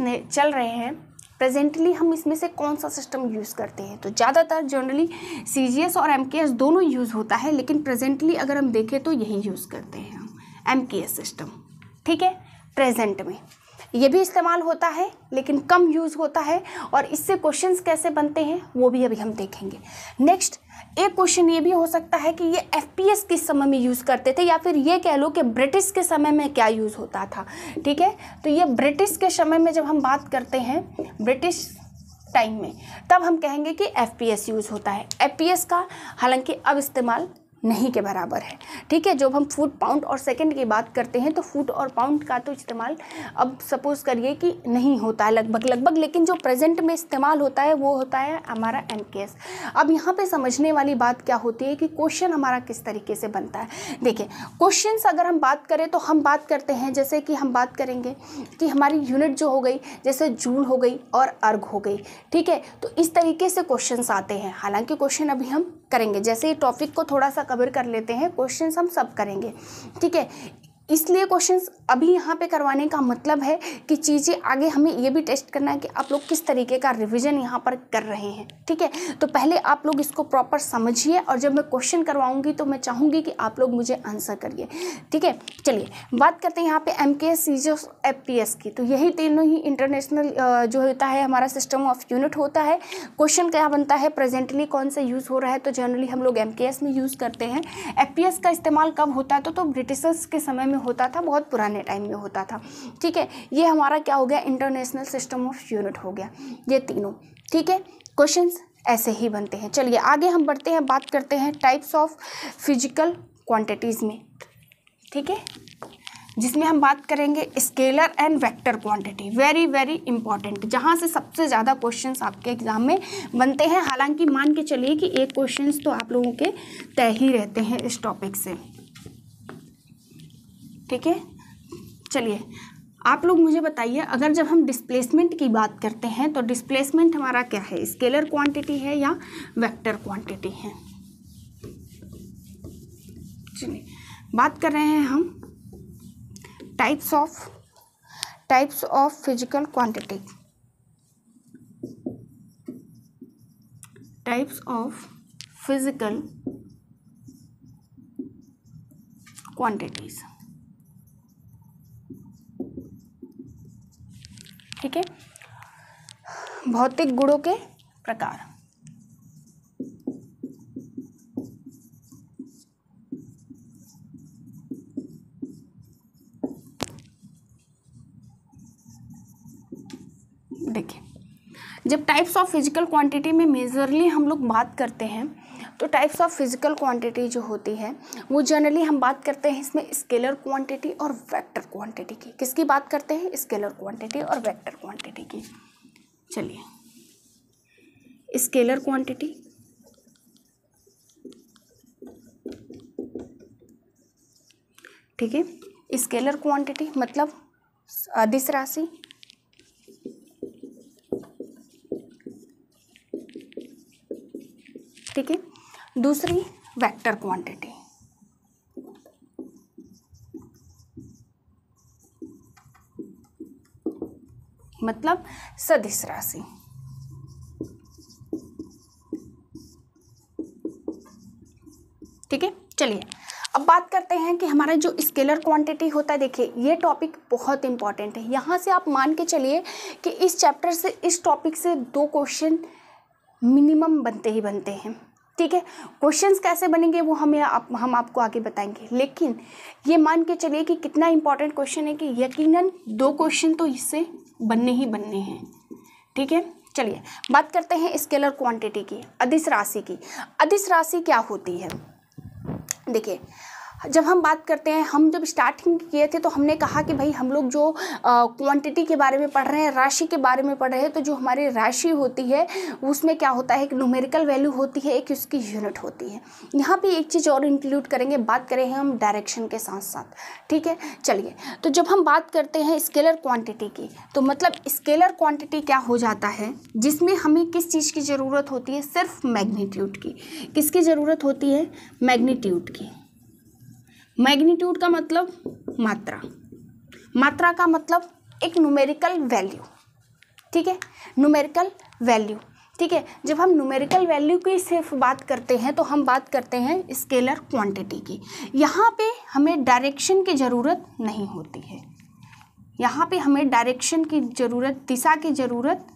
चल रहे हैं प्रेजेंटली हम इसमें से कौन सा सिस्टम यूज़ करते हैं तो ज़्यादातर जनरली सी और एम दोनों यूज़ होता है लेकिन प्रेजेंटली अगर हम देखें तो यही यूज़ करते हैं हम एम सिस्टम ठीक है प्रेजेंट में ये भी इस्तेमाल होता है लेकिन कम यूज़ होता है और इससे क्वेश्चंस कैसे बनते हैं वो भी अभी हम देखेंगे नेक्स्ट एक क्वेश्चन ये भी हो सकता है कि ये एफ पी एस किस समय में यूज़ करते थे या फिर ये कह लो कि ब्रिटिश के समय में क्या यूज़ होता था ठीक है तो ये ब्रिटिश के समय में जब हम बात करते हैं ब्रिटिश टाइम में तब हम कहेंगे कि एफ पी एस यूज़ होता है एफ पी एस का हालांकि अब इस्तेमाल नहीं के बराबर है ठीक है जब हम फुट पाउंड और सेकंड की बात करते हैं तो फुट और पाउंड का तो इस्तेमाल अब सपोज़ करिए कि नहीं होता है लगभग लगभग लेकिन जो प्रेजेंट में इस्तेमाल होता है वो होता है हमारा एम एस अब यहाँ पे समझने वाली बात क्या होती है कि क्वेश्चन हमारा किस तरीके से बनता है देखिए क्वेश्चन अगर हम बात करें तो हम बात करते हैं जैसे कि हम बात करेंगे कि हमारी यूनिट जो हो गई जैसे जूल हो गई और अर्घ हो गई ठीक है तो इस तरीके से क्वेश्चन आते हैं हालांकि क्वेश्चन अभी हम करेंगे जैसे ये टॉपिक को थोड़ा सा कवर कर लेते हैं क्वेश्चन हम सब करेंगे ठीक है इसलिए क्वेश्चंस अभी यहाँ पे करवाने का मतलब है कि चीज़ें आगे हमें ये भी टेस्ट करना है कि आप लोग किस तरीके का रिवीजन यहाँ पर कर रहे हैं ठीक है तो पहले आप लोग इसको प्रॉपर समझिए और जब मैं क्वेश्चन करवाऊँगी तो मैं चाहूँगी कि आप लोग मुझे आंसर करिए ठीक है चलिए बात करते हैं यहाँ पे एम के एस एस की तो यही तीनों ही इंटरनेशनल जो होता है हमारा सिस्टम ऑफ यूनिट होता है क्वेश्चन क्या बनता है प्रेजेंटली कौन सा यूज़ हो रहा है तो जनरली हम लोग एम में यूज़ करते हैं एफ का इस्तेमाल कब होता है तो, तो ब्रिटिशर्स के समय में में होता था बहुत पुराने टाइम में होता था ठीक है ये हमारा क्या हो गया इंटरनेशनल सिस्टम ऑफ यूनिट हो गया ये तीनों ठीक है क्वेश्चंस ऐसे ही बनते हैं चलिए आगे हम बढ़ते हैं बात करते हैं टाइप्स ऑफ फिजिकल क्वांटिटीज़ में ठीक है जिसमें हम बात करेंगे scalar and vector quantity very very important जहाँ से सबसे ज़्यादा क्वेश्चंस आपके एग्ज़ाम में बनते हैं हालांकि मान के चलिए कि एक क्वेश्चंस तो आप लोगों के तय ही रहते हैं इस टॉपिक से ठीक है चलिए आप लोग मुझे बताइए अगर जब हम डिस्प्लेसमेंट की बात करते हैं तो डिस्प्लेसमेंट हमारा क्या है स्केलर क्वांटिटी है या वेक्टर क्वांटिटी है चलिए बात कर रहे हैं हम types of types of physical quantity types of physical quantities ठीक है भौतिक गुणों के प्रकार देखिए जब टाइप्स ऑफ फिजिकल क्वांटिटी में मेजरली हम लोग बात करते हैं तो टाइप्स ऑफ फिजिकल क्वांटिटी जो होती है वो जनरली हम बात करते हैं इसमें स्केलर क्वांटिटी और वेक्टर क्वांटिटी की किसकी बात करते हैं स्केलर क्वांटिटी और वेक्टर क्वांटिटी की चलिए स्केलर क्वांटिटी ठीक है स्केलर क्वांटिटी मतलब अधिस राशि ठीक है दूसरी वेक्टर क्वांटिटी मतलब सदिश राशि ठीक है चलिए अब बात करते हैं कि हमारा जो स्केलर क्वांटिटी होता है देखिए ये टॉपिक बहुत इंपॉर्टेंट है यहाँ से आप मान के चलिए कि इस चैप्टर से इस टॉपिक से दो क्वेश्चन मिनिमम बनते ही बनते हैं ठीक है क्वेश्चंस कैसे बनेंगे वो हमें आप, हम आपको आगे बताएंगे लेकिन ये मान के चलिए कि कितना इंपॉर्टेंट क्वेश्चन है कि यकीनन दो क्वेश्चन तो इससे बनने ही बनने हैं ठीक है चलिए बात करते हैं स्केलर क्वांटिटी की अधिस राशि की अधिस राशि क्या होती है देखिए जब हम बात करते हैं हम जब स्टार्टिंग किए थे तो हमने कहा कि भाई हम लोग जो क्वांटिटी के बारे में पढ़ रहे हैं राशि के बारे में पढ़ रहे हैं तो जो हमारी राशि होती है उसमें क्या होता है एक न्यूमेरिकल वैल्यू होती है एक उसकी यूनिट होती है यहाँ पे एक चीज़ और इंक्लूड करेंगे बात करें हम डायरेक्शन के साथ साथ ठीक है चलिए तो जब हम बात करते हैं स्केलर क्वान्टिटी की तो मतलब स्केलर क्वान्टिटी क्या हो जाता है जिसमें हमें किस चीज़ की ज़रूरत होती है सिर्फ मैग्नीट्यूड की किसकी ज़रूरत होती है मैग्नीट्यूड की मैग्नीट्यूड का मतलब मात्रा मात्रा का मतलब एक न्यूमेरिकल वैल्यू ठीक है न्यूमेरिकल वैल्यू ठीक है जब हम न्यूमेरिकल वैल्यू की सिर्फ बात करते हैं तो हम बात करते हैं स्केलर क्वांटिटी की यहाँ पे हमें डायरेक्शन की ज़रूरत नहीं होती है यहाँ पे हमें डायरेक्शन की ज़रूरत दिशा की ज़रूरत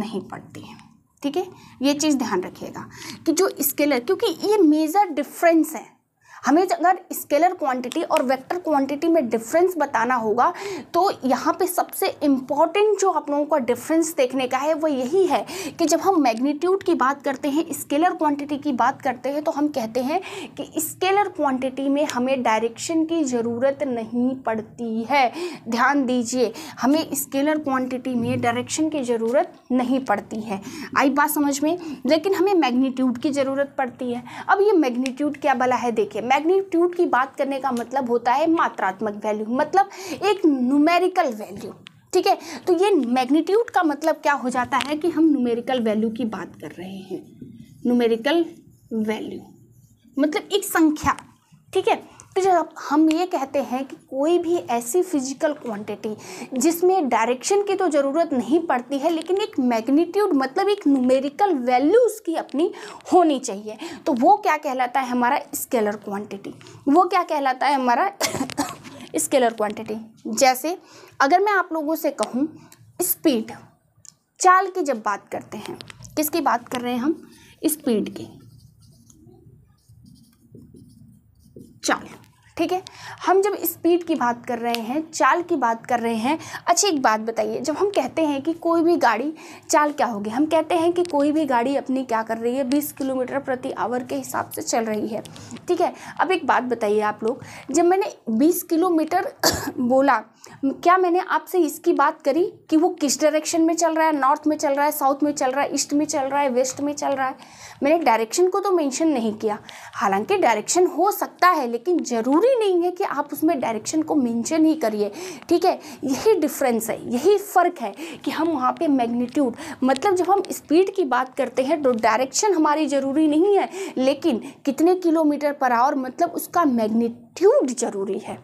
नहीं पड़ती है ठीक है ये चीज़ ध्यान रखिएगा कि जो स्केलर क्योंकि ये मेजर डिफरेंस है हमें अगर स्केलर क्वांटिटी और वेक्टर क्वांटिटी में डिफरेंस बताना होगा तो यहाँ पे सबसे इम्पॉर्टेंट जो आप लोगों का डिफरेंस देखने का है वो यही है कि जब हम मैग्नीट्यूड की बात करते हैं स्केलर क्वांटिटी की बात करते हैं तो हम कहते हैं कि स्केलर क्वांटिटी में हमें डायरेक्शन की ज़रूरत नहीं पड़ती है ध्यान दीजिए हमें स्केलर क्वान्टिटी में डायरेक्शन की ज़रूरत नहीं पड़ती है आई बात समझ में लेकिन हमें मैग्नीट्यूड की ज़रूरत पड़ती है अब ये मैग्नीट्यूड क्या भला है देखिए मैग्नीट्यूड की बात करने का मतलब होता है मात्रात्मक वैल्यू मतलब एक न्यूमेरिकल वैल्यू ठीक है तो ये मैग्नीट्यूड का मतलब क्या हो जाता है कि हम न्यूमेरिकल वैल्यू की बात कर रहे हैं न्यूमेरिकल वैल्यू मतलब एक संख्या ठीक है जब हम ये कहते हैं कि कोई भी ऐसी फिजिकल क्वांटिटी जिसमें डायरेक्शन की तो ज़रूरत नहीं पड़ती है लेकिन एक मैग्नीट्यूड मतलब एक न्यूमेरिकल वैल्यू उसकी अपनी होनी चाहिए तो वो क्या कहलाता है हमारा स्केलर क्वांटिटी वो क्या कहलाता है हमारा स्केलर (coughs) क्वांटिटी जैसे अगर मैं आप लोगों से कहूँ स्पीड चाल की जब बात करते हैं किसकी बात कर रहे हैं हम स्पीड की चाल ठीक है हम जब स्पीड की बात कर रहे हैं चाल की बात कर रहे हैं अच्छी एक बात बताइए जब हम कहते हैं कि कोई भी गाड़ी चाल क्या होगी हम कहते हैं कि कोई भी गाड़ी अपनी क्या कर रही है बीस किलोमीटर प्रति आवर के हिसाब से चल रही है ठीक है अब एक बात बताइए आप लोग जब मैंने बीस किलोमीटर (coughs) बोला क्या मैंने आपसे इसकी बात करी कि वो किस डायरेक्शन में चल रहा है नॉर्थ में चल रहा है साउथ में चल रहा है ईस्ट में चल रहा है वेस्ट में चल रहा है मैंने डायरेक्शन को तो मेंशन नहीं किया हालांकि डायरेक्शन हो सकता है लेकिन ज़रूरी नहीं है कि आप उसमें डायरेक्शन को मेंशन ही करिए ठीक है यही डिफरेंस है यही फ़र्क है कि हम वहाँ पे मैग्नीट्यूड मतलब जब हम स्पीड की बात करते हैं तो डायरेक्शन हमारी ज़रूरी नहीं है लेकिन कितने किलोमीटर पर आवर मतलब उसका मैग्नीट्यूड ज़रूरी है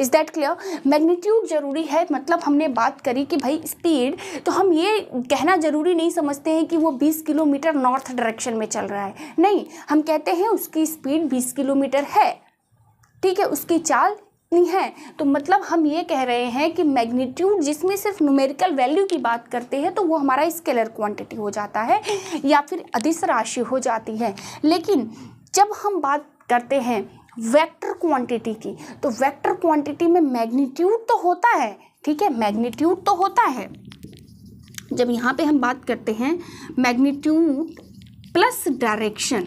इज़ दैट क्लियर मैग्नीट्यूड ज़रूरी है मतलब हमने बात करी कि भाई स्पीड तो हम ये कहना ज़रूरी नहीं समझते हैं कि वो 20 किलोमीटर नॉर्थ डायरेक्शन में चल रहा है नहीं हम कहते हैं उसकी स्पीड 20 किलोमीटर है ठीक है उसकी चाल इतनी है तो मतलब हम ये कह रहे हैं कि मैग्नीट्यूड जिसमें सिर्फ न्यूमेरिकल वैल्यू की बात करते हैं तो वो हमारा स्केलर क्वांटिटी हो जाता है या फिर अधिस राशि हो जाती है लेकिन जब हम बात करते हैं वेक्टर क्वांटिटी की तो वेक्टर क्वांटिटी में मैग्नीट्यूड तो होता है ठीक है मैग्नीट्यूड तो होता है जब यहाँ पे हम बात करते हैं मैग्नीट्यूड प्लस डायरेक्शन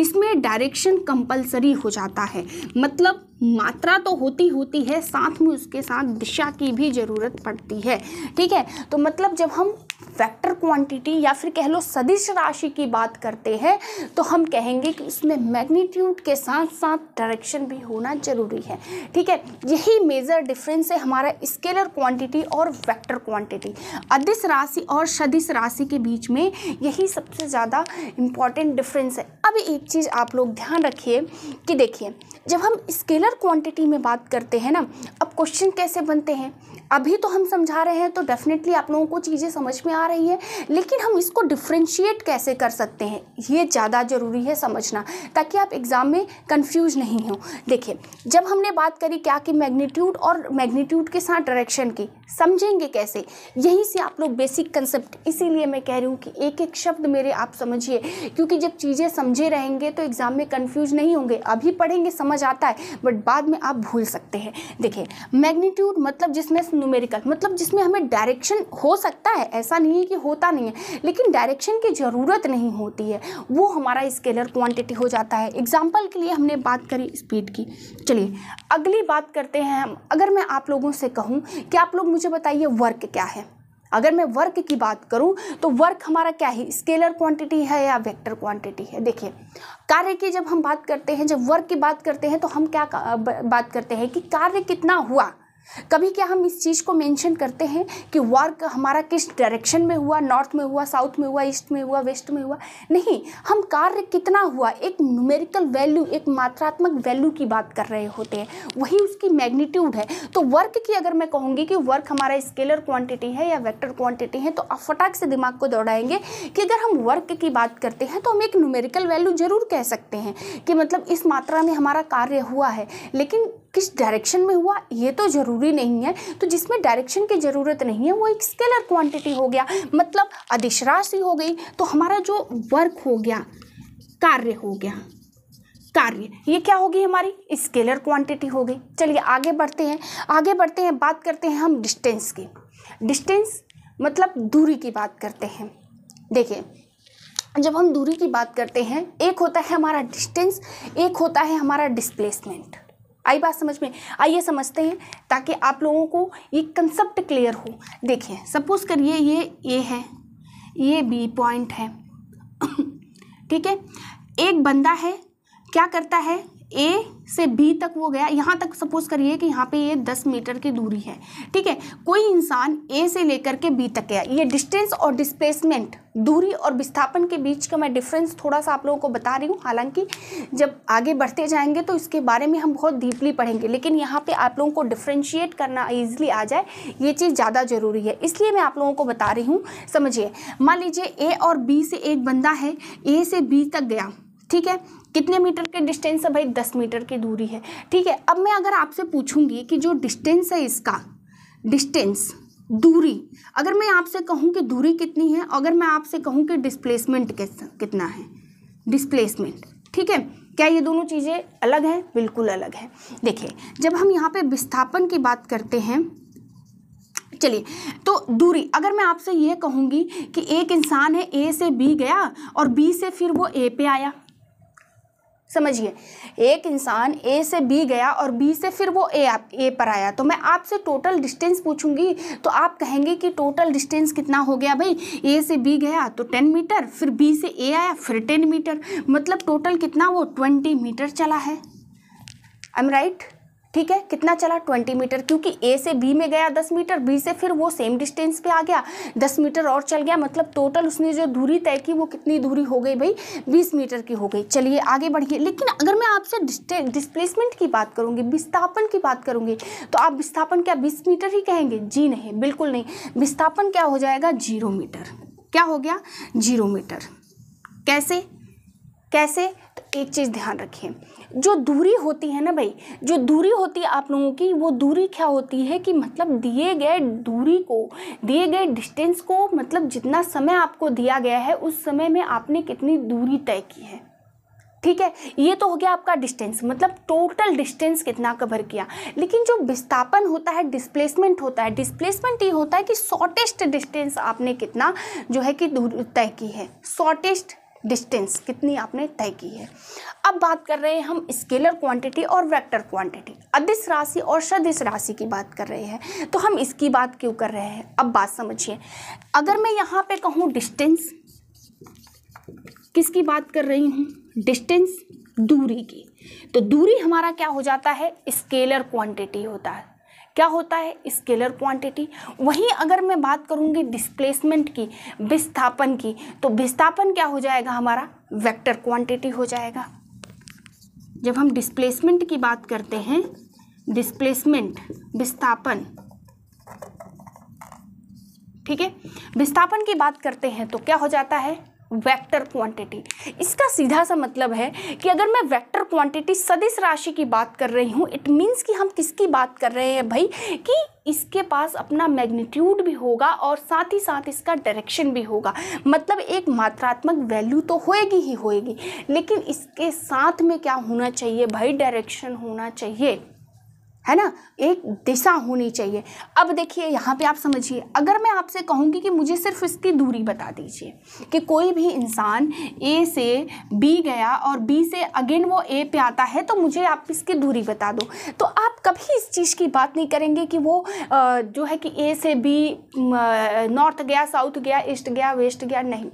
इसमें डायरेक्शन कंपलसरी हो जाता है मतलब मात्रा तो होती होती है साथ में उसके साथ दिशा की भी ज़रूरत पड़ती है ठीक है तो मतलब जब हम वेक्टर क्वांटिटी या फिर कह लो सदिश राशि की बात करते हैं तो हम कहेंगे कि उसमें मैग्नीट्यूड के साथ साथ डायरेक्शन भी होना ज़रूरी है ठीक है यही मेजर डिफरेंस है हमारा स्केलर क्वांटिटी और वेक्टर क्वांटिटी अदिश राशि और सदिश राशि के बीच में यही सबसे ज़्यादा इम्पॉर्टेंट डिफरेंस है अब एक चीज़ आप लोग ध्यान रखिए कि देखिए जब हम स्केलर क्वांटिटी में बात करते हैं ना अब क्वेश्चन कैसे बनते हैं अभी तो हम समझा रहे हैं तो डेफिनेटली आप लोगों को चीज़ें समझ में आ रही हैं लेकिन हम इसको डिफ्रेंशिएट कैसे कर सकते हैं ये ज़्यादा ज़रूरी है समझना ताकि आप एग्ज़ाम में कन्फ्यूज़ नहीं हो देखिए जब हमने बात करी क्या कि मैग्नीट्यूड और मैग्नीट्यूड के साथ डायरेक्शन की समझेंगे कैसे यहीं से आप लोग बेसिक कंसेप्ट इसीलिए मैं कह रही हूँ कि एक एक शब्द मेरे आप समझिए क्योंकि जब चीज़ें समझे रहेंगे तो एग्ज़ाम में कन्फ्यूज नहीं होंगे अभी पढ़ेंगे समझ समझ आता है बट बाद में आप भूल सकते हैं देखिए मैग्नीट्यूड मतलब जिसमें न्यूमेरिकल मतलब जिसमें हमें डायरेक्शन हो सकता है ऐसा नहीं है कि होता नहीं है लेकिन डायरेक्शन की ज़रूरत नहीं होती है वो हमारा स्केलर क्वान्टिटी हो जाता है एग्जाम्पल के लिए हमने बात करी स्पीड की चलिए अगली बात करते हैं हम अगर मैं आप लोगों से कहूँ कि आप लोग मुझे बताइए वर्क क्या है अगर मैं वर्क की बात करूँ तो वर्क हमारा क्या है स्केलर क्वांटिटी है या वेक्टर क्वांटिटी है देखिए कार्य की जब हम बात करते हैं जब वर्क की बात करते हैं तो हम क्या बात करते हैं कि कार्य कितना हुआ कभी क्या हम इस चीज़ को मेंशन करते हैं कि वर्क हमारा किस डायरेक्शन में हुआ नॉर्थ में हुआ साउथ में हुआ ईस्ट में हुआ वेस्ट में हुआ नहीं हम कार्य कितना हुआ एक न्यूमेरिकल वैल्यू एक मात्रात्मक वैल्यू की बात कर रहे होते हैं वही उसकी मैग्नीट्यूड है तो वर्क की अगर मैं कहूँगी कि वर्क हमारा स्केलर क्वान्टिटी है या वैक्टर क्वान्टिटी है तो आप फटाक से दिमाग को दौड़ाएंगे कि अगर हम वर्क की बात करते हैं तो हम एक न्यूमेरिकल वैल्यू जरूर कह सकते हैं कि मतलब इस मात्रा में हमारा कार्य हुआ है लेकिन किस डायरेक्शन में हुआ ये तो ज़रूरी नहीं है तो जिसमें डायरेक्शन की ज़रूरत नहीं है वो एक स्केलर क्वांटिटी हो गया मतलब अदिश राशि हो गई तो हमारा जो वर्क हो गया कार्य हो गया कार्य ये क्या होगी हमारी स्केलर क्वांटिटी हो गई चलिए आगे बढ़ते हैं आगे बढ़ते हैं बात करते हैं हम डिस्टेंस की डिस्टेंस मतलब दूरी की बात करते हैं देखिए जब हम दूरी की बात करते हैं एक होता है हमारा डिस्टेंस एक होता है हमारा डिस्प्लेसमेंट आई बात समझ में आइए समझते हैं ताकि आप लोगों को ये कंसेप्ट क्लियर हो देखिए सपोज़ करिए ये ए है ये बी पॉइंट है (coughs) ठीक है एक बंदा है क्या करता है ए से बी तक वो गया यहाँ तक सपोज करिए कि यहाँ पे ये दस मीटर की दूरी है ठीक है कोई इंसान ए से लेकर के बी तक गया ये डिस्टेंस और डिस्प्लेसमेंट दूरी और विस्थापन के बीच का मैं डिफरेंस थोड़ा सा आप लोगों को बता रही हूँ हालांकि जब आगे बढ़ते जाएंगे तो इसके बारे में हम बहुत डीपली पढ़ेंगे लेकिन यहाँ पे आप लोगों को डिफ्रेंशिएट करना ईजिली आ जाए ये चीज़ ज़्यादा ज़रूरी है इसलिए मैं आप लोगों को बता रही हूँ समझिए मान लीजिए ए और बी से एक बंदा है ए से बी तक गया ठीक है कितने मीटर के डिस्टेंस है भाई दस मीटर की दूरी है ठीक है अब मैं अगर आपसे पूछूंगी कि जो डिस्टेंस है इसका डिस्टेंस दूरी अगर मैं आपसे कहूँ कि दूरी कितनी है अगर मैं आपसे कहूँ कि डिस्प्लेसमेंट कितना है डिस्प्लेसमेंट ठीक है क्या ये दोनों चीज़ें अलग हैं बिल्कुल अलग है देखिए जब हम यहाँ पे विस्थापन की बात करते हैं चलिए तो दूरी अगर मैं आपसे ये कहूँगी कि एक इंसान है ए से बी गया और बी से फिर वो ए पे आया समझिए एक इंसान ए से बी गया और बी से फिर वो ए आप ए पर आया तो मैं आपसे टोटल डिस्टेंस पूछूंगी तो आप कहेंगे कि टोटल डिस्टेंस कितना हो गया भाई ए से बी गया तो टेन मीटर फिर बी से ए आया फिर टेन मीटर मतलब टोटल कितना वो ट्वेंटी मीटर चला है आई एम राइट ठीक है कितना चला ट्वेंटी मीटर क्योंकि ए से बी में गया दस मीटर बी से फिर वो सेम डिस्टेंस पे आ गया दस मीटर और चल गया मतलब टोटल उसने जो दूरी तय की वो कितनी दूरी हो गई भाई बीस मीटर की हो गई चलिए आगे बढ़िए लेकिन अगर मैं आपसे डिस्प्लेसमेंट की बात करूँगी विस्थापन की बात करूँगी तो आप विस्थापन क्या बीस मीटर ही कहेंगे जी नहीं बिल्कुल नहीं विस्थापन क्या हो जाएगा जीरो मीटर क्या हो गया जीरो मीटर कैसे कैसे तो एक चीज़ ध्यान रखें जो दूरी होती है ना भाई जो दूरी होती है आप लोगों की वो दूरी क्या होती है कि मतलब दिए गए दूरी को दिए गए डिस्टेंस को मतलब जितना समय आपको दिया गया है उस समय में आपने कितनी दूरी तय की है ठीक है ये तो हो गया आपका डिस्टेंस मतलब टोटल डिस्टेंस कितना कवर किया लेकिन जो विस्थापन होता है डिस्प्लेसमेंट होता है डिस्प्लेसमेंट ये होता है कि शॉर्टेस्ट डिस्टेंस आपने कितना जो है कि दूर तय की है शॉर्टेस्ट डिस्टेंस कितनी आपने तय की है अब बात कर रहे हैं हम स्केलर क्वांटिटी और वेक्टर क्वांटिटी अदिश राशि और सदिश राशि की बात कर रहे हैं तो हम इसकी बात क्यों कर रहे हैं अब बात समझिए अगर मैं यहाँ पे कहूँ डिस्टेंस किसकी बात कर रही हूँ डिस्टेंस दूरी की तो दूरी हमारा क्या हो जाता है स्केलर क्वांटिटी होता है क्या होता है स्केलर क्वांटिटी वहीं अगर मैं बात करूंगी डिस्प्लेसमेंट की विस्थापन की तो विस्थापन क्या हो जाएगा हमारा वेक्टर क्वांटिटी हो जाएगा जब हम डिस्प्लेसमेंट की बात करते हैं डिस्प्लेसमेंट विस्थापन ठीक है विस्थापन की बात करते हैं तो क्या हो जाता है वेक्टर क्वांटिटी इसका सीधा सा मतलब है कि अगर मैं वेक्टर क्वांटिटी सदिश राशि की बात कर रही हूँ इट मीन्स कि हम किसकी बात कर रहे हैं भाई कि इसके पास अपना मैग्नीट्यूड भी होगा और साथ ही साथ इसका डायरेक्शन भी होगा मतलब एक मात्रात्मक वैल्यू तो होएगी ही होएगी लेकिन इसके साथ में क्या होना चाहिए भाई डायरेक्शन होना चाहिए है ना एक दिशा होनी चाहिए अब देखिए यहाँ पे आप समझिए अगर मैं आपसे कहूँगी कि मुझे सिर्फ इसकी दूरी बता दीजिए कि कोई भी इंसान ए से बी गया और बी से अगेन वो ए पे आता है तो मुझे आप इसकी दूरी बता दो तो आप कभी इस चीज़ की बात नहीं करेंगे कि वो जो है कि ए से बी नॉर्थ गया साउथ गया ईस्ट गया वेस्ट गया नहीं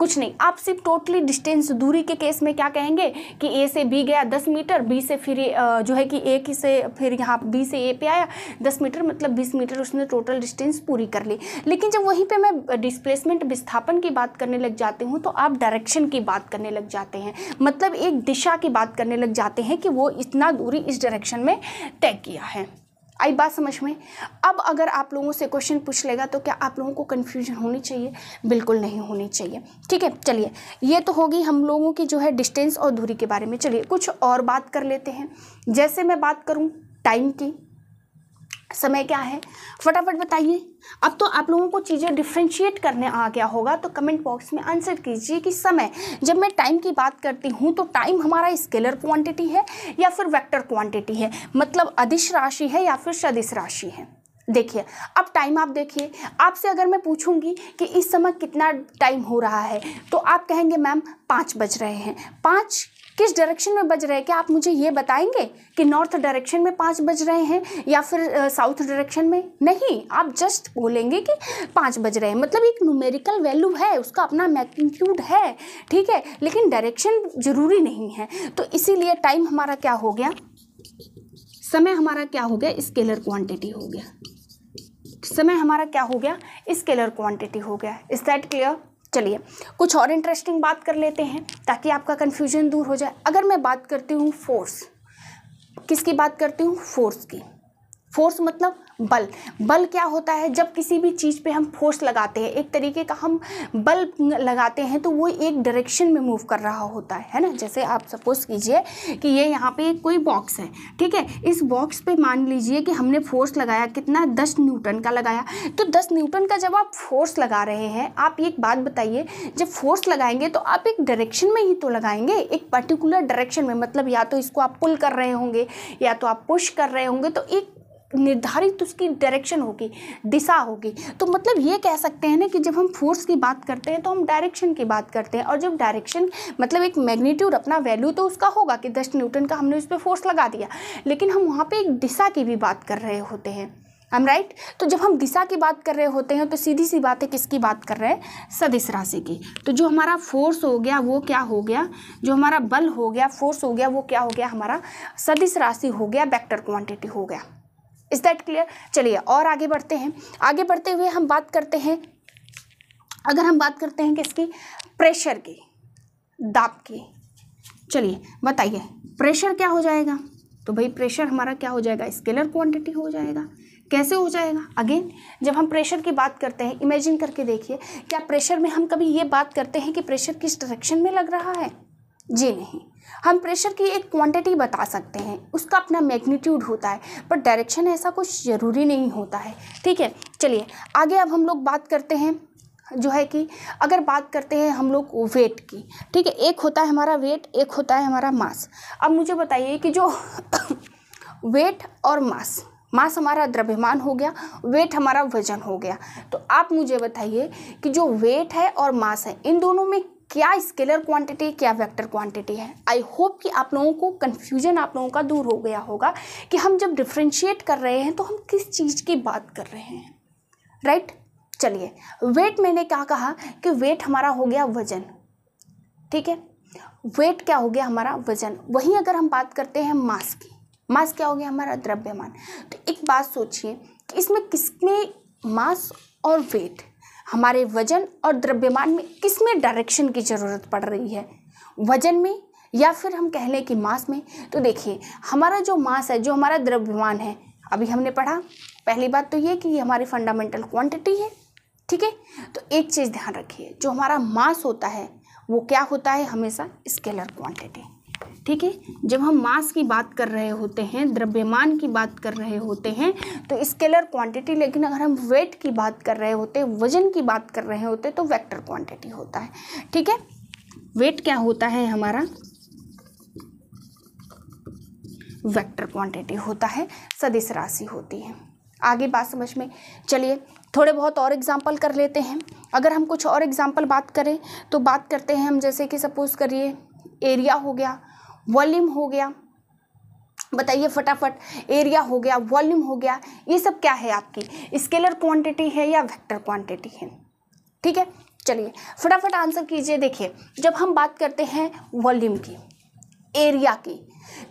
कुछ नहीं आप सिर्फ टोटली डिस्टेंस दूरी के केस में क्या कहेंगे कि ए से बी गया दस मीटर बी से फिर जो है कि ए की से फिर यहाँ बी से ए पे आया दस मीटर मतलब बीस मीटर उसने टोटल डिस्टेंस पूरी कर ली लेकिन जब वहीं पे मैं डिस्प्लेसमेंट विस्थापन की बात करने लग जाती हूँ तो आप डायरेक्शन की बात करने लग जाते हैं मतलब एक दिशा की बात करने लग जाते हैं कि वो इतना दूरी इस डायरेक्शन में तय किया है आई बात समझ में अब अगर आप लोगों से क्वेश्चन पूछ लेगा तो क्या आप लोगों को कन्फ्यूजन होनी चाहिए बिल्कुल नहीं होनी चाहिए ठीक है चलिए ये तो होगी हम लोगों की जो है डिस्टेंस और दूरी के बारे में चलिए कुछ और बात कर लेते हैं जैसे मैं बात करूँ टाइम की समय क्या है फटाफट बताइए अब तो आप लोगों को चीज़ें डिफ्रेंशिएट करने आ गया होगा तो कमेंट बॉक्स में आंसर कीजिए कि समय जब मैं टाइम की बात करती हूँ तो टाइम हमारा स्केलर क्वांटिटी है या फिर वेक्टर क्वांटिटी है मतलब अधिश राशि है या फिर सदिश राशि है देखिए अब टाइम आप देखिए आपसे अगर मैं पूछूंगी कि इस समय कितना टाइम हो रहा है तो आप कहेंगे मैम पाँच बज रहे हैं पाँच किस डायरेक्शन में बज रहे हैं क्या आप मुझे ये बताएंगे कि नॉर्थ डायरेक्शन में पाँच बज रहे हैं या फिर साउथ डायरेक्शन में नहीं आप जस्ट बोलेंगे कि पाँच बज रहे हैं मतलब एक न्यूमेरिकल वैल्यू है उसका अपना मैग्नीट्यूड है ठीक है लेकिन डायरेक्शन ज़रूरी नहीं है तो इसीलिए टाइम हमारा क्या हो गया समय हमारा क्या हो गया स्केलर क्वांटिटी हो गया समय हमारा क्या हो गया स्केलर क्वांटिटी हो गया इज दैट क्लियर चलिए कुछ और इंटरेस्टिंग बात कर लेते हैं ताकि आपका कन्फ्यूजन दूर हो जाए अगर मैं बात करती हूँ फोर्स किसकी बात करती हूँ फोर्स की फोर्स मतलब बल बल क्या होता है जब किसी भी चीज़ पे हम फोर्स लगाते हैं एक तरीके का हम बल लगाते हैं तो वो एक डायरेक्शन में मूव कर रहा होता है है ना जैसे आप सपोज़ कीजिए कि ये यहाँ पे कोई बॉक्स है ठीक है इस बॉक्स पे मान लीजिए कि हमने फोर्स लगाया कितना दस न्यूटन का लगाया तो दस न्यूटन का जब आप फोर्स लगा रहे हैं आप एक बात बताइए जब फोर्स लगाएंगे तो आप एक डायरेक्शन में ही तो लगाएंगे एक पर्टिकुलर डायरेक्शन में मतलब या तो इसको आप पुल कर रहे होंगे या तो आप पुश कर रहे होंगे तो एक निर्धारित उसकी डायरेक्शन होगी दिशा होगी तो मतलब ये कह सकते हैं ना कि जब हम फोर्स की बात करते हैं तो हम डायरेक्शन की बात करते हैं और जब डायरेक्शन मतलब एक मैग्नीट्यूड अपना वैल्यू तो उसका होगा कि दस न्यूटन का हमने उस पर फोर्स लगा दिया लेकिन हम वहाँ पर एक दिशा की भी बात कर रहे होते हैं हम राइट right? तो जब हम दिशा की बात कर रहे होते हैं तो सीधी सी बात है किसकी बात कर रहे हैं सदिश राशि की तो जो हमारा फोर्स हो गया वो क्या हो गया जो हमारा बल हो गया फोर्स हो गया वो क्या हो गया हमारा सदिश राशि हो गया वेक्टर क्वांटिटी हो गया इज़ दैट क्लियर चलिए और आगे बढ़ते हैं आगे बढ़ते हुए हम बात करते हैं अगर हम बात करते हैं किसकी प्रेशर की दाब की चलिए बताइए प्रेशर क्या हो जाएगा तो भाई प्रेशर हमारा क्या हो जाएगा स्केलर क्वांटिटी हो जाएगा कैसे हो जाएगा अगेन जब हम प्रेशर की बात करते हैं इमेजिन करके देखिए क्या प्रेशर में हम कभी ये बात करते हैं कि प्रेशर किस डायरेक्शन में लग रहा है जी नहीं हम प्रेशर की एक क्वांटिटी बता सकते हैं उसका अपना मैग्नीट्यूड होता है पर डायरेक्शन ऐसा कुछ ज़रूरी नहीं होता है ठीक है चलिए आगे अब हम लोग बात करते हैं जो है कि अगर बात करते हैं हम लोग वेट की ठीक है एक होता है हमारा वेट एक होता है हमारा मास अब मुझे बताइए कि जो वेट (coughs) और मास मास हमारा द्रव्यमान हो गया वेट हमारा वजन हो गया तो आप मुझे बताइए कि जो वेट है और मास है इन दोनों में क्या स्केलर क्वांटिटी क्या वेक्टर क्वांटिटी है आई होप कि आप लोगों को कन्फ्यूजन आप लोगों का दूर हो गया होगा कि हम जब डिफ्रेंशिएट कर रहे हैं तो हम किस चीज़ की बात कर रहे हैं राइट right? चलिए वेट मैंने क्या कहा कि वेट हमारा हो गया वजन ठीक है वेट क्या हो गया हमारा वजन वहीं अगर हम बात करते हैं मास की मास क्या हो गया हमारा द्रव्यमान तो एक बात सोचिए कि इसमें किसमें मास और वेट हमारे वजन और द्रव्यमान में किस में डायरेक्शन की ज़रूरत पड़ रही है वजन में या फिर हम कह लें कि मास में तो देखिए हमारा जो मास है जो हमारा द्रव्यमान है अभी हमने पढ़ा पहली बात तो ये कि ये हमारी फंडामेंटल क्वांटिटी है ठीक है तो एक चीज़ ध्यान रखिए जो हमारा मास होता है वो क्या होता है हमेशा स्केलर क्वांटिटी ठीक है जब हम मास की बात कर रहे होते हैं द्रव्यमान की बात कर रहे होते हैं तो स्केलर क्वांटिटी लेकिन अगर हम वेट की बात कर रहे होते हैं वजन की बात कर रहे होते तो वेक्टर क्वांटिटी होता है ठीक है वेट क्या होता है हमारा वेक्टर क्वांटिटी होता है सदिश राशि होती है आगे बात समझ में चलिए थोड़े बहुत और एग्जाम्पल कर लेते हैं अगर हम कुछ और एग्जाम्पल बात करें तो बात करते हैं हम जैसे कि सपोज़ करिए एरिया हो गया वॉल्यूम हो गया बताइए फटाफट एरिया हो गया वॉल्यूम हो गया ये सब क्या है आपकी स्केलर क्वांटिटी है या वेक्टर क्वांटिटी है ठीक है चलिए फटाफट आंसर कीजिए देखिए जब हम बात करते हैं वॉल्यूम की एरिया की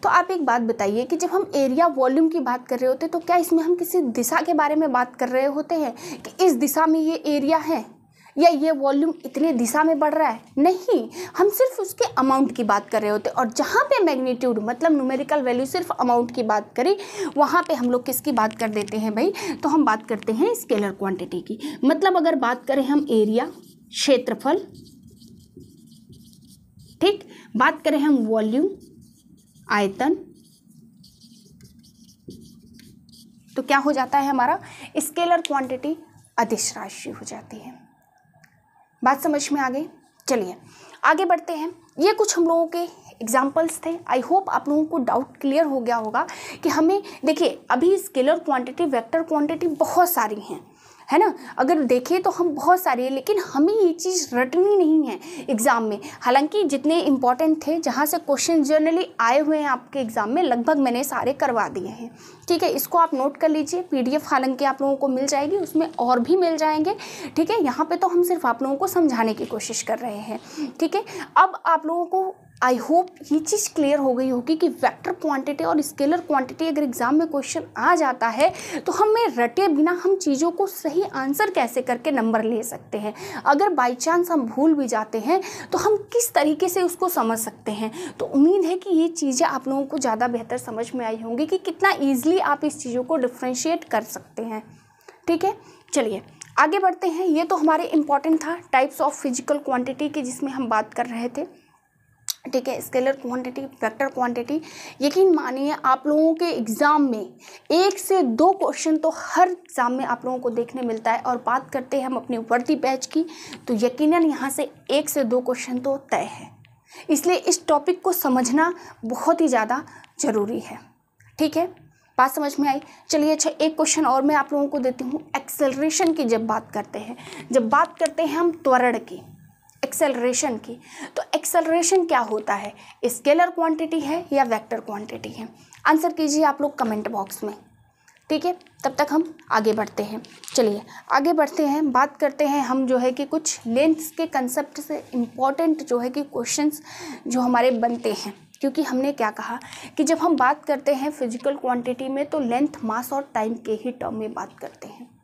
तो आप एक बात बताइए कि जब हम एरिया वॉल्यूम की बात कर रहे होते तो क्या इसमें हम किसी दिशा के बारे में बात कर रहे होते हैं कि इस दिशा में ये एरिया है या ये वॉल्यूम इतने दिशा में बढ़ रहा है नहीं हम सिर्फ उसके अमाउंट की बात कर रहे होते और जहाँ पे मैग्नीट्यूड मतलब न्यूमेरिकल वैल्यू सिर्फ अमाउंट की बात करें वहाँ पे हम लोग किसकी बात कर देते हैं भाई तो हम बात करते हैं स्केलर क्वांटिटी की मतलब अगर बात करें हम एरिया क्षेत्रफल ठीक बात करें हम वॉल्यूम आयतन तो क्या हो जाता है हमारा स्केलर क्वांटिटी अदिश राशि हो जाती है बात समझ में आ गई चलिए आगे बढ़ते हैं ये कुछ हम लोगों के एग्जाम्पल्स थे आई होप आप लोगों को डाउट क्लियर हो गया होगा कि हमें देखिए अभी स्केलर क्वांटिटी वेक्टर क्वांटिटी बहुत सारी हैं है ना अगर देखें तो हम बहुत सारे हैं लेकिन हमें ये चीज़ रटनी नहीं है एग्ज़ाम में हालांकि जितने इंपॉर्टेंट थे जहाँ से क्वेश्चन जनरली आए हुए हैं आपके एग्ज़ाम में लगभग मैंने सारे करवा दिए हैं ठीक है इसको आप नोट कर लीजिए पीडीएफ हालांकि आप लोगों को मिल जाएगी उसमें और भी मिल जाएंगे ठीक है यहाँ पर तो हम सिर्फ आप लोगों को समझाने की कोशिश कर रहे हैं ठीक है अब आप लोगों को आई होप ये चीज़ क्लियर हो गई होगी कि वेक्टर क्वांटिटी और स्केलर क्वांटिटी अगर एग्ज़ाम में क्वेश्चन आ जाता है तो हमें रटे बिना हम चीज़ों को सही आंसर कैसे करके नंबर ले सकते हैं अगर बाई चांस हम भूल भी जाते हैं तो हम किस तरीके से उसको समझ सकते हैं तो उम्मीद है कि ये चीज़ें आप लोगों को ज़्यादा बेहतर समझ में आई होंगी कि कितना ईजिली आप इस चीज़ों को डिफ्रेंशिएट कर सकते हैं ठीक है चलिए आगे बढ़ते हैं ये तो हमारे इम्पॉर्टेंट था टाइप्स ऑफ फिजिकल क्वान्टिटी की जिसमें हम बात कर रहे थे ठीक है स्केलर क्वांटिटी वेक्टर क्वांटिटी यकीन मानिए आप लोगों के एग्ज़ाम में एक से दो क्वेश्चन तो हर एग्ज़ाम में आप लोगों को देखने मिलता है और बात करते हैं हम अपने वर्दी बैच की तो यकीनन यहाँ से एक से दो क्वेश्चन तो तय है इसलिए इस टॉपिक को समझना बहुत ही ज़्यादा ज़रूरी है ठीक है बात समझ में आई चलिए अच्छा एक क्वेश्चन और मैं आप लोगों को देती हूँ एक्सेलरेशन की जब बात करते हैं जब बात करते हैं हम त्वरण की एक्सेलरेशन की तो एक्सेलरेशन क्या होता है स्केलर क्वांटिटी है या वेक्टर क्वांटिटी है आंसर कीजिए आप लोग कमेंट बॉक्स में ठीक है तब तक हम आगे बढ़ते हैं चलिए आगे बढ़ते हैं बात करते हैं हम जो है कि कुछ लेंथ्स के कंसेप्ट से इम्पॉर्टेंट जो है कि क्वेश्चंस जो हमारे बनते हैं क्योंकि हमने क्या कहा कि जब हम बात करते हैं फिजिकल क्वांटिटी में तो लेंथ मास और टाइम के ही टर्म में बात करते हैं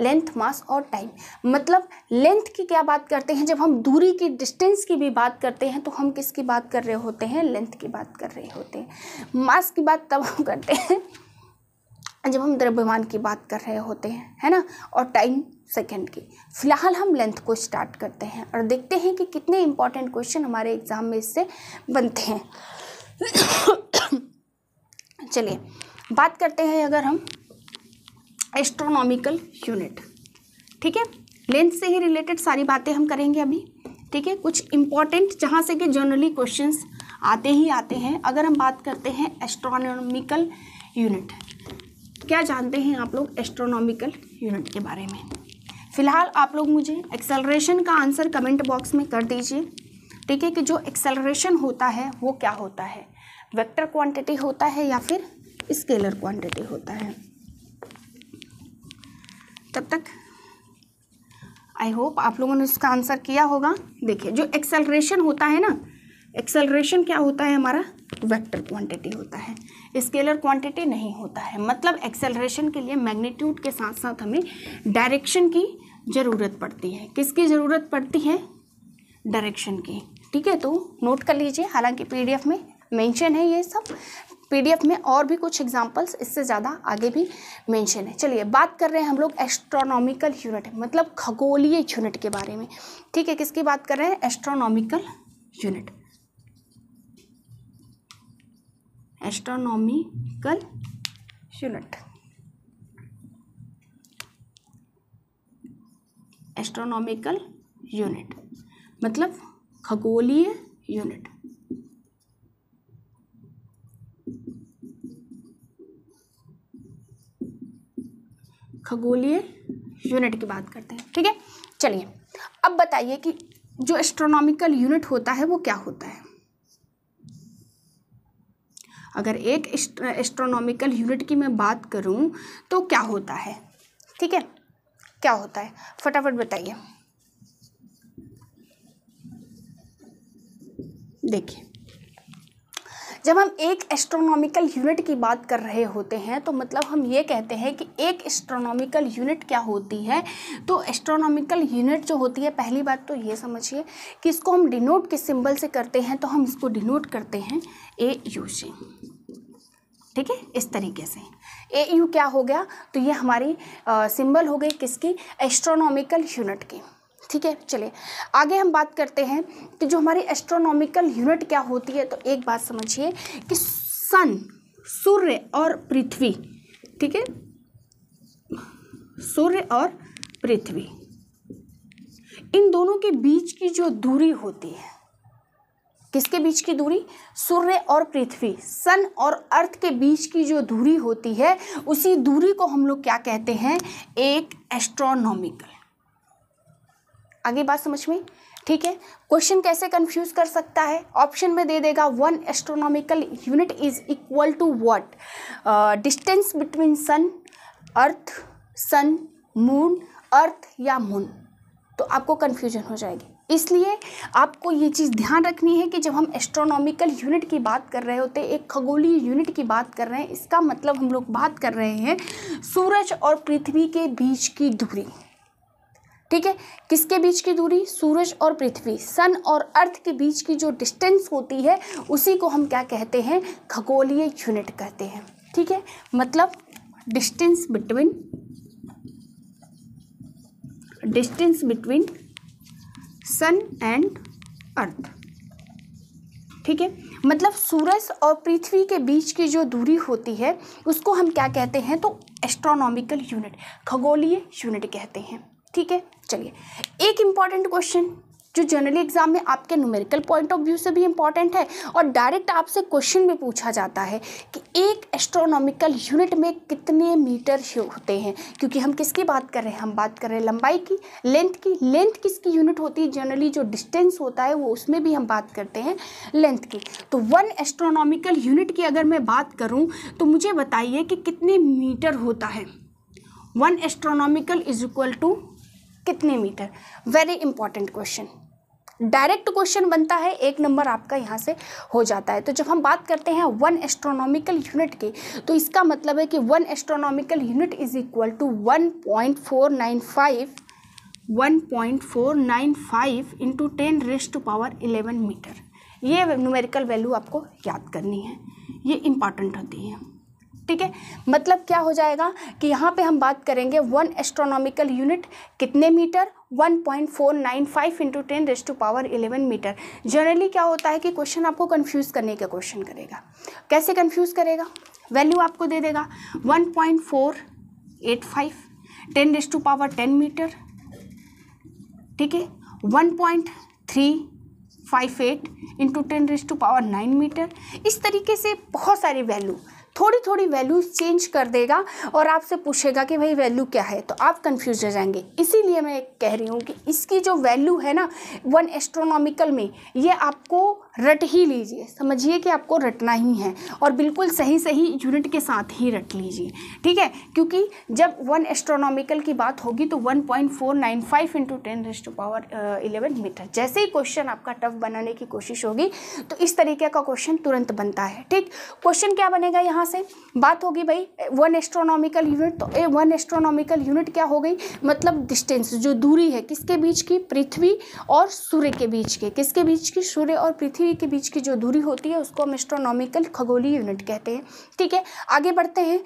लेंथ मास और टाइम मतलब लेंथ की क्या बात करते हैं जब हम दूरी की डिस्टेंस की भी बात करते हैं तो हम किसकी बात कर रहे होते हैं लेंथ की बात कर रहे होते हैं मास की बात तब हम करते हैं (laughs) जब हम द्रव्यमान की बात कर रहे होते हैं है ना और टाइम सेकेंड की फिलहाल हम लेंथ को स्टार्ट करते हैं और देखते हैं कि कितने इंपॉर्टेंट क्वेश्चन हमारे एग्ज़ाम में इससे बनते हैं (coughs) चलिए बात करते हैं अगर हम एस्ट्रोनॉमिकल यूनिट ठीक है लेंथ से ही रिलेटेड सारी बातें हम करेंगे अभी ठीक है कुछ इंपॉर्टेंट जहाँ से कि जनरली क्वेश्चंस आते ही आते हैं अगर हम बात करते हैं एस्ट्रोनॉमिकल यूनिट क्या जानते हैं आप लोग एस्ट्रोनॉमिकल यूनिट के बारे में फ़िलहाल आप लोग मुझे एक्सेलरेशन का आंसर कमेंट बॉक्स में कर दीजिए ठीक है कि जो एक्सेलरेशन होता है वो क्या होता है वेक्टर क्वांटिटी होता है या फिर स्केलर क्वांटिटी होता है तब तक आई होप आप लोगों ने इसका आंसर किया होगा देखिए जो एक्सेलरेशन होता है ना एक्सेलरेशन क्या होता है हमारा वेक्टर क्वांटिटी होता है स्केलर क्वांटिटी नहीं होता है मतलब एक्सेलरेशन के लिए मैग्नीट्यूड के साथ साथ हमें डायरेक्शन की ज़रूरत पड़ती है किसकी ज़रूरत पड़ती है डायरेक्शन की ठीक है तो नोट कर लीजिए हालांकि पीडीएफ में मेंशन है ये सब पीडीएफ में और भी कुछ एग्जाम्पल्स इससे ज़्यादा आगे भी मेंशन है चलिए बात कर रहे हैं हम लोग एस्ट्रोनॉमिकल यूनिट मतलब खगोलीय यूनिट के बारे में ठीक है किसकी बात कर रहे हैं astronomical unit astronomical unit astronomical unit मतलब खगोलीय यूनिट खगोलीय यूनिट की बात करते हैं ठीक है चलिए अब बताइए कि जो एस्ट्रोनॉमिकल यूनिट होता है वो क्या होता है अगर एक एस्ट्रोनॉमिकल यूनिट की मैं बात करूं तो क्या होता है ठीक है क्या होता है फटाफट बताइए देखिए जब हम एक एस्ट्रोनॉमिकल यूनिट की बात कर रहे होते हैं तो मतलब हम ये कहते हैं कि एक एस्ट्रोनॉमिकल यूनिट क्या होती है तो एस्ट्रोनॉमिकल यूनिट जो होती है पहली बात तो ये समझिए कि इसको हम डिनोट किस सिंबल से करते हैं तो हम इसको डिनोट करते हैं ए यू से ठीक है इस तरीके से ए यू क्या हो गया तो ये हमारी सिंबल हो गई किसकी एस्ट्रोनॉमिकल यूनिट की ठीक है चलिए आगे हम बात करते हैं कि जो हमारी एस्ट्रोनॉमिकल यूनिट क्या होती है तो एक बात समझिए कि सन सूर्य और पृथ्वी ठीक है सूर्य और पृथ्वी इन दोनों के बीच की जो दूरी होती है किसके बीच की दूरी सूर्य और पृथ्वी सन और अर्थ के बीच की जो दूरी होती है उसी दूरी को हम लोग क्या कहते हैं एक एस्ट्रोनॉमिकल आगे बात समझ में ठीक है क्वेश्चन कैसे कंफ्यूज कर सकता है ऑप्शन में दे देगा one astronomical unit is equal to what distance between sun earth sun moon earth या मून तो आपको कंफ्यूजन हो जाएगी इसलिए आपको ये चीज़ ध्यान रखनी है कि जब हम एस्ट्रोनॉमिकल यूनिट की बात कर रहे होते हैं एक खगोलीय यूनिट की बात कर रहे हैं इसका मतलब हम लोग बात कर रहे हैं सूरज और पृथ्वी के बीच की दूरी ठीक है किसके बीच की दूरी सूरज और पृथ्वी सन और अर्थ के बीच की जो डिस्टेंस होती है उसी को हम क्या कहते हैं खगोलीय यूनिट कहते हैं ठीक है मतलब distance between distance between sun and earth ठीक है मतलब सूरज और पृथ्वी के बीच की जो दूरी होती है उसको हम क्या कहते हैं तो एस्ट्रोनॉमिकल यूनिट खगोलीय यूनिट कहते हैं ठीक है चलिए एक इम्पॉर्टेंट क्वेश्चन जो जनरली एग्जाम में आपके न्यूमेरिकल पॉइंट ऑफ व्यू से भी इम्पॉर्टेंट है और डायरेक्ट आपसे क्वेश्चन भी पूछा जाता है कि एक एस्ट्रोनॉमिकल यूनिट में कितने मीटर होते हैं क्योंकि हम किसकी बात कर रहे हैं हम बात कर रहे हैं लंबाई की लेंथ की लेंथ किसकी यूनिट होती है जनरली जो डिस्टेंस होता है वो उसमें भी हम बात करते हैं लेंथ की तो वन एस्ट्रोनॉमिकल यूनिट की अगर मैं बात करूँ तो मुझे बताइए कि कितने मीटर होता है one astronomical is equal to कितने metre very important question direct question बनता है एक नंबर आपका यहाँ से हो जाता है तो जब हम बात करते हैं वन एस्ट्रोनॉमिकल यूनिट की तो इसका मतलब है कि one astronomical unit is equal to one point four nine five one point four nine five into ten raised to power eleven metre ये न्यूमेरिकल वैल्यू आपको याद करनी है ये इंपॉर्टेंट होती है ठीक है मतलब क्या हो जाएगा कि यहाँ पे हम बात करेंगे वन एस्ट्रोनॉमिकल यूनिट कितने metre 1.495 point four nine five into ten raise to power eleven metre generally क्या होता है कि क्वेश्चन आपको कन्फ्यूज़ करने का क्वेश्चन करेगा कैसे कन्फ्यूज़ करेगा वैल्यू आपको दे देगा 1.485 point four eight five ten raise to power ten metre ठीक है one point three five eight into ten raise to power nine metre इस तरीके से बहुत सारी वैल्यू थोड़ी थोड़ी वैल्यू चेंज कर देगा और आपसे पूछेगा कि भाई वैल्यू क्या है तो आप कन्फ्यूज हो जाएंगे इसीलिए मैं कह रही हूँ कि इसकी जो वैल्यू है ना वन एस्ट्रोनॉमिकल में ये आपको रट ही लीजिए समझिए कि आपको रटना ही है और बिल्कुल सही सही यूनिट के साथ ही रट लीजिए ठीक है क्योंकि जब वन एस्ट्रोनॉमिकल की बात होगी तो 1.495 point four nine five into ten raise to power eleven metre जैसे ही क्वेश्चन आपका टफ बनाने की कोशिश होगी तो इस तरीके का क्वेश्चन तुरंत बनता है ठीक क्वेश्चन क्या बनेगा यहाँ से बात होगी भाई वन एस्ट्रोनॉमिकल यूनिट तो ए वन एस्ट्रोनॉमिकल यूनिट क्या हो गई मतलब डिस्टेंस जो दूरी है किसके बीच की पृथ्वी और सूर्य के बीच के किसके बीच की सूर्य और पृथ्वी सूर्य के बीच की जो दूरी होती है उसको हम एस्ट्रोनॉमिकल खगोलीय यूनिट कहते हैं ठीक है आगे बढ़ते हैं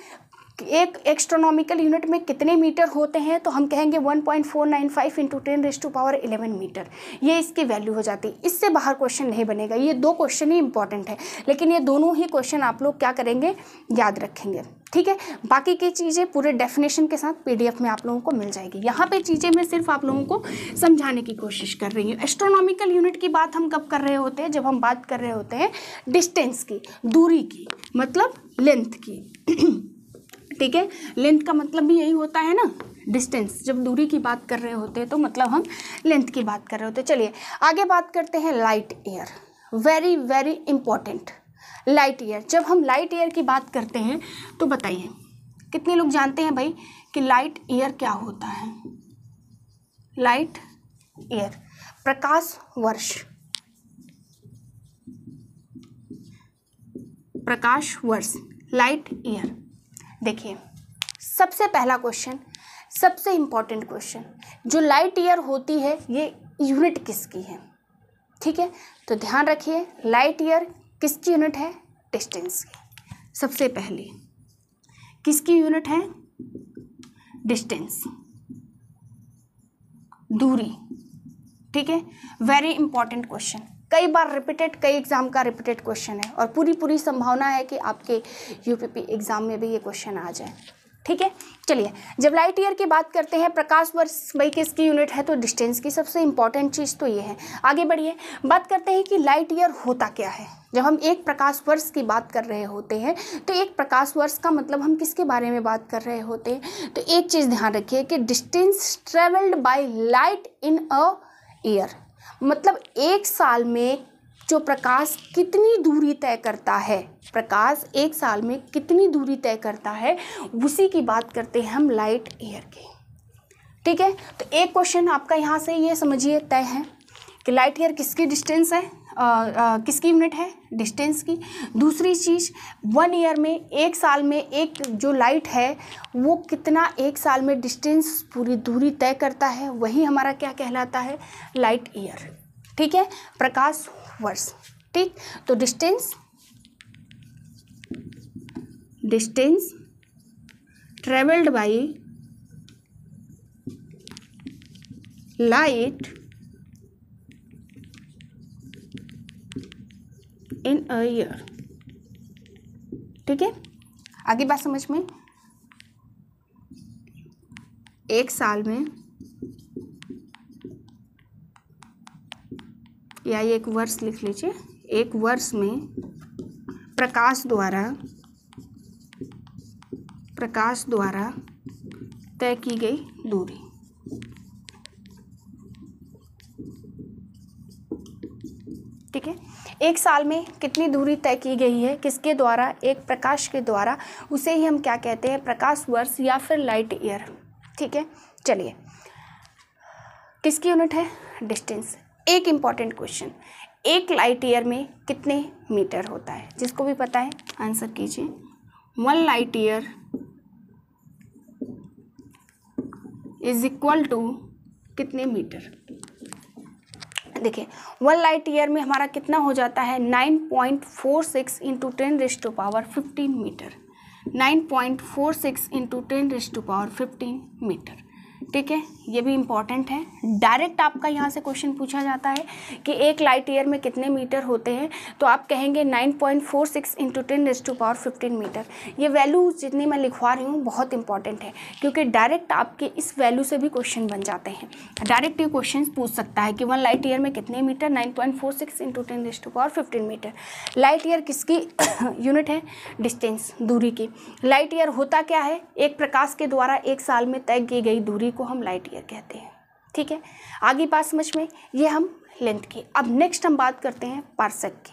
एक एक्स्ट्रोनॉमिकल यूनिट में कितने मीटर होते हैं तो हम कहेंगे 1.495 point four nine five into ten raise to power eleven metre ये इसकी वैल्यू हो जाती है इससे बाहर क्वेश्चन नहीं बनेगा ये दो क्वेश्चन ही इंपॉर्टेंट है लेकिन ये दोनों ही क्वेश्चन आप लोग क्या करेंगे याद रखेंगे ठीक है बाकी की चीज़ें पूरे डेफिनेशन के साथ पीडीएफ में आप लोगों को मिल जाएगी यहाँ पे चीज़ें मैं सिर्फ आप लोगों को समझाने की कोशिश कर रही हूँ एस्ट्रोनॉमिकल यूनिट की बात हम कब कर रहे होते हैं जब हम बात कर रहे होते हैं डिस्टेंस की दूरी की मतलब लेंथ की (clears throat) ठीक है लेंथ का मतलब भी यही होता है ना डिस्टेंस जब दूरी की बात कर रहे होते हैं तो मतलब हम लेंथ की बात कर रहे होते हैं चलिए आगे बात करते हैं light year very very important light year जब हम लाइट एयर की बात करते हैं तो बताइए कितने लोग जानते हैं भाई कि लाइट एयर क्या होता है लाइट एयर प्रकाश वर्ष प्रकाश वर्ष लाइट ईयर देखिए सबसे पहला क्वेश्चन सबसे इम्पॉर्टेंट क्वेश्चन जो लाइट ईयर होती है ये यूनिट किसकी है ठीक है तो ध्यान रखिए लाइट ईयर किसकी यूनिट है डिस्टेंस की सबसे पहले किसकी यूनिट है डिस्टेंस दूरी ठीक है वेरी इंपॉर्टेंट क्वेश्चन कई बार रिपीटेड कई एग्ज़ाम का रिपीटेड क्वेश्चन है और पूरी पूरी संभावना है कि आपके यूपीपी एग्ज़ाम में भी ये क्वेश्चन आ जाए ठीक है चलिए जब लाइट ईयर की बात करते हैं प्रकाश वर्ष भाई किसकी यूनिट है तो डिस्टेंस की सबसे इंपॉर्टेंट चीज़ तो ये है आगे बढ़िए बात करते हैं कि लाइट ईयर होता क्या है जब हम एक प्रकाश वर्ष की बात कर रहे होते हैं तो एक प्रकाश वर्ष का मतलब हम किसके बारे में बात कर रहे होते हैं तो एक चीज़ ध्यान रखिए कि distance travelled by light in a year मतलब एक साल में जो प्रकाश कितनी दूरी तय करता है प्रकाश एक साल में कितनी दूरी तय करता है उसी की बात करते हैं हम लाइट ईयर की ठीक है तो एक क्वेश्चन आपका यहाँ से ये समझिए तय है कि लाइट ईयर किसकी डिस्टेंस है किसकी यूनिट है डिस्टेंस की दूसरी चीज़ वन ईयर में एक साल में एक जो लाइट है वो कितना एक साल में डिस्टेंस पूरी दूरी तय करता है वही हमारा क्या कहलाता है लाइट ईयर ठीक है प्रकाश वर्ष ठीक तो distance distance travelled by light in a year ठीक है आगे बात समझ में एक साल में या एक वर्ष लिख लीजिए एक वर्ष में प्रकाश द्वारा प्रकाश द्वारा तय की गई दूरी ठीक है एक साल में कितनी दूरी तय की गई है किसके द्वारा एक प्रकाश के द्वारा उसे ही हम क्या कहते हैं प्रकाश वर्ष या फिर लाइट ईयर ठीक है चलिए किसकी यूनिट है डिस्टेंस एक इम्पॉर्टेंट क्वेश्चन एक लाइट ईयर में कितने मीटर होता है जिसको भी पता है आंसर कीजिए one light year is equal to कितने मीटर देखें वन लाइट ईयर में हमारा कितना हो जाता है nine point four six into ten raise to power fifteen metre nine point four six into ten raise to power fifteen metre ठीक है ये भी इम्पॉर्टेंट है डायरेक्ट आपका यहाँ से क्वेश्चन पूछा जाता है कि एक लाइट ईयर में कितने मीटर होते हैं तो आप कहेंगे nine point four six into ten raise to power fifteen metre ये वैल्यू जितनी मैं लिखवा रही हूँ बहुत इंपॉर्टेंट है क्योंकि डायरेक्ट आपके इस वैल्यू से भी क्वेश्चन बन जाते हैं डायरेक्ट ये क्वेश्चन पूछ सकता है कि वन लाइट ईयर में कितने metre nine point four six into ten raise to power fifteen metre light year किसकी यूनिट (coughs) है डिस्टेंस दूरी की लाइट ईयर होता क्या है एक प्रकाश के द्वारा एक साल में तय की गई दूरी को को हम लाइट ईयर कहते हैं ठीक है आगे बात समझ में ये हम लेंथ की अब नेक्स्ट हम बात करते हैं पार्सक की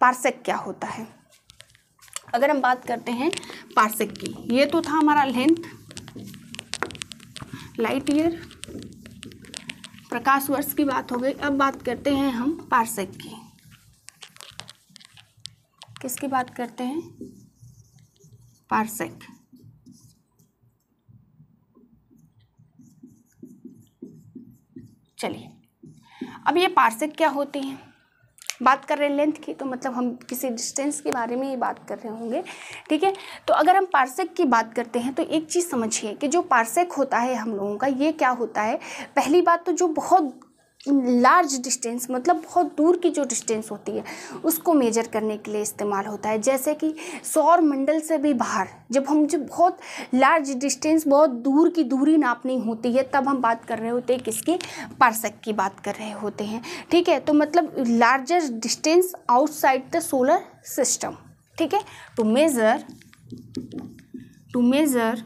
पार्सक क्या होता है अगर हम बात करते हैं पार्सक की ये तो था हमारा लेंथ लाइट ईयर प्रकाश वर्ष की बात हो गई अब बात करते हैं हम पार्सक की किसकी बात करते हैं पार्सक चलिए अब ये पार्सिक क्या होती हैं बात कर रहे हैं लेंथ की तो मतलब हम किसी डिस्टेंस के बारे में ही बात कर रहे होंगे ठीक है तो अगर हम पार्सेक की बात करते हैं तो एक चीज़ समझिए कि जो पार्सेक होता है हम लोगों का ये क्या होता है पहली बात तो जो बहुत लार्ज डिस्टेंस मतलब बहुत दूर की जो डिस्टेंस होती है उसको मेजर करने के लिए इस्तेमाल होता है जैसे कि सौर मंडल से भी बाहर जब हम जब बहुत लार्ज डिस्टेंस बहुत दूर की दूरी नापनी होती है तब हम बात कर रहे होते हैं किसके पार्सक की बात कर रहे होते हैं ठीक है तो मतलब larger distance outside the solar system ठीक है to measure to measure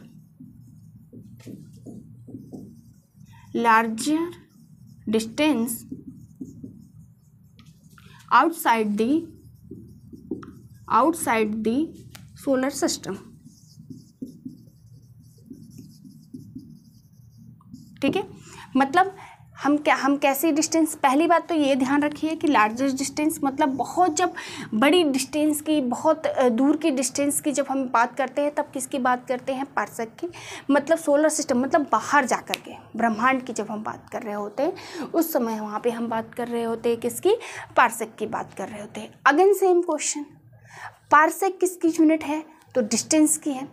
larger distance outside the outside the solar system ठीक है मतलब हम क्या हम कैसी डिस्टेंस पहली बात तो ये ध्यान रखिए कि लार्जेस्ट डिस्टेंस मतलब बहुत जब बड़ी डिस्टेंस की बहुत दूर की डिस्टेंस की जब हम बात करते हैं तब किसकी बात करते हैं पार्सक की मतलब सोलर सिस्टम मतलब बाहर जा कर के ब्रह्मांड की जब हम बात कर रहे होते हैं उस समय वहाँ पे हम बात कर रहे होते हैं किसकी पार्सक की बात कर रहे होते हैं अगेन सेम क्वेश्चन पार्सक किसकी यूनिट है तो डिस्टेंस की है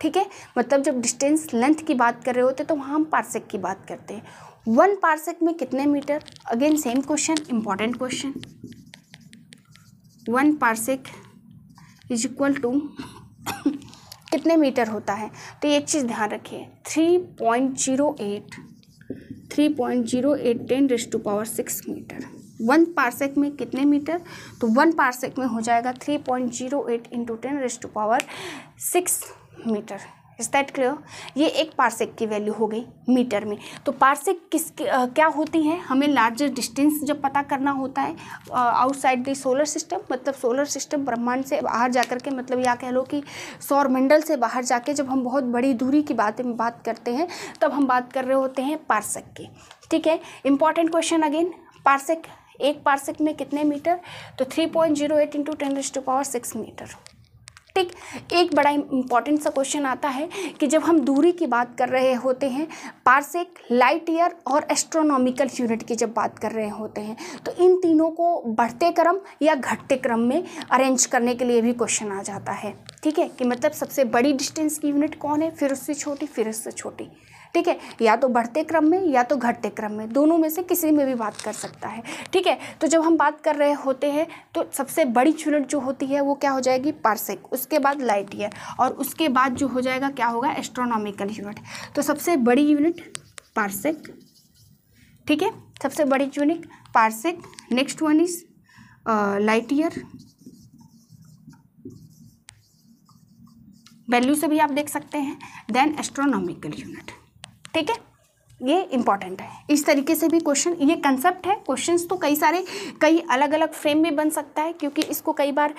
ठीक है मतलब जब डिस्टेंस लेंथ की बात कर रहे होते तो वहाँ हम पार्सक की बात करते हैं वन पार्सेक में कितने metre again same question important question one parsec is equal to कितने मीटर होता है तो एक चीज़ ध्यान रखिए three point zero eight three point zero eight ten raise to power six metre one parsec में कितने मीटर तो वन पार्सेक में हो जाएगा three point zero eight into ten raise to power six metre is that clear ये एक parsec की value हो गई मीटर में तो पार्सेक किस आ, क्या होती है हमें लार्जर डिस्टेंस जब पता करना होता है आउटसाइड द सोलर सिस्टम मतलब सोलर सिस्टम ब्रह्मांड से बाहर जा कर के मतलब या कह लो कि सौरमंडल से बाहर जाके जब हम बहुत बड़ी दूरी की बात बात करते हैं तब हम बात कर रहे होते हैं पार्सक की ठीक है इंपॉर्टेंट क्वेश्चन अगेन पार्सक एक पार्सक में कितने मीटर तो three point zero eight into ten to power six metre ठीक एक बड़ा इम्पॉर्टेंट सा क्वेश्चन आता है कि जब हम दूरी की बात कर रहे होते हैं पार्सेक लाइट ईयर और एस्ट्रोनॉमिकल यूनिट की जब बात कर रहे होते हैं तो इन तीनों को बढ़ते क्रम या घटते क्रम में अरेंज करने के लिए भी क्वेश्चन आ जाता है ठीक है कि मतलब सबसे बड़ी डिस्टेंस की यूनिट कौन है फिर उससे छोटी फिर उससे छोटी ठीक है या तो बढ़ते क्रम में या तो घटते क्रम में दोनों में से किसी में भी बात कर सकता है ठीक है तो जब हम बात कर रहे होते हैं तो सबसे बड़ी यूनिट जो होती है वो क्या हो जाएगी पार्सिक उसके बाद लाइट ईयर और उसके बाद जो हो जाएगा क्या होगा एस्ट्रोनॉमिकल यूनिट तो सबसे बड़ी यूनिट पार्सिक ठीक है सबसे बड़ी unit parsec next one is light year value से भी आप देख सकते हैं देन एस्ट्रोनॉमिकल यूनिट ठीक है ये इंपॉर्टेंट है इस तरीके से भी क्वेश्चन ये कंसेप्ट है क्वेश्चंस तो कई सारे कई अलग अलग फ्रेम में बन सकता है क्योंकि इसको कई बार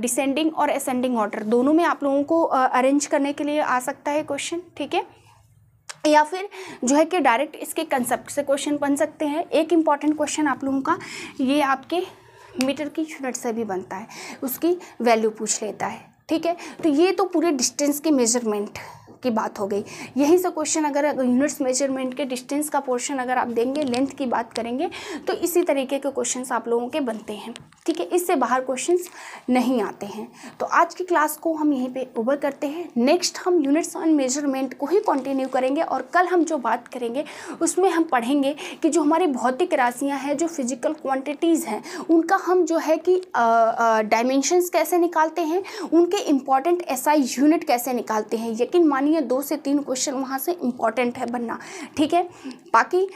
डिसेंडिंग और असेंडिंग ऑर्डर दोनों में आप लोगों को अरेंज करने के लिए आ सकता है क्वेश्चन ठीक है या फिर जो है कि डायरेक्ट इसके कंसेप्ट से क्वेश्चन बन सकते हैं एक इम्पॉर्टेंट क्वेश्चन आप लोगों का ये आपके मीटर की यूनिट से भी बनता है उसकी वैल्यू पूछ लेता है ठीक है तो ये तो पूरे डिस्टेंस के मेजरमेंट की बात हो गई यहीं से क्वेश्चन अगर यूनिट्स मेजरमेंट के डिस्टेंस का पोर्शन अगर आप देंगे लेंथ की बात करेंगे तो इसी तरीके के क्वेश्चन आप लोगों के बनते हैं ठीक है इससे बाहर क्वेश्चन नहीं आते हैं तो आज की क्लास को हम यहीं पे ओवर करते हैं नेक्स्ट हम यूनिट्स ऑन मेजरमेंट को ही कंटिन्यू करेंगे और कल हम जो बात करेंगे उसमें हम पढ़ेंगे कि जो हमारी भौतिक राशियाँ हैं जो फिजिकल क्वांटिटीज़ हैं उनका हम जो है कि डायमेंशंस कैसे निकालते हैं उनके इम्पॉर्टेंट एसआई यूनिट कैसे निकालते हैं यकीन मानिए है दो से तीन क्वेश्चन वहाँ से इम्पॉर्टेंट है बनना ठीक है बाकी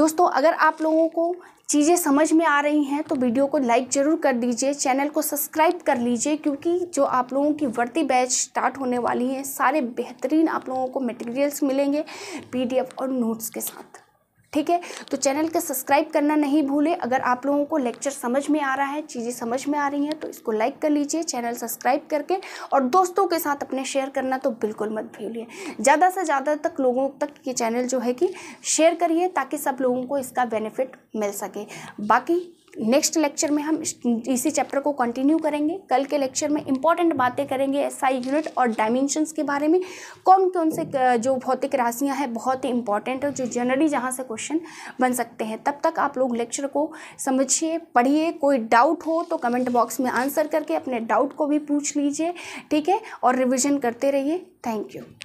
दोस्तों अगर आप लोगों को चीज़ें समझ में आ रही हैं तो वीडियो को लाइक ज़रूर कर दीजिए चैनल को सब्सक्राइब कर लीजिए क्योंकि जो आप लोगों की वर्ती बैच स्टार्ट होने वाली है सारे बेहतरीन आप लोगों को मटेरियल्स मिलेंगे पीडीएफ और नोट्स के साथ ठीक है तो चैनल को सब्सक्राइब करना नहीं भूलें अगर आप लोगों को लेक्चर समझ में आ रहा है चीज़ें समझ में आ रही हैं तो इसको लाइक कर लीजिए चैनल सब्सक्राइब करके और दोस्तों के साथ अपने शेयर करना तो बिल्कुल मत भूलिए ज़्यादा से ज़्यादा तक लोगों तक ये चैनल जो है कि शेयर करिए ताकि सब लोगों को इसका बेनिफिट मिल सके बाकी नेक्स्ट लेक्चर में हम इसी चैप्टर को कंटिन्यू करेंगे कल के लेक्चर में इंपॉर्टेंट बातें करेंगे एसआई यूनिट और डायमेंशंस के बारे में कौन कौन से जो भौतिक राशियां हैं बहुत ही इंपॉर्टेंट और जो जनरली जहाँ से क्वेश्चन बन सकते हैं तब तक आप लोग लेक्चर को समझिए पढ़िए कोई डाउट हो तो कमेंट बॉक्स में आंसर करके अपने डाउट को भी पूछ लीजिए ठीक है और रिविज़न करते रहिए थैंक यू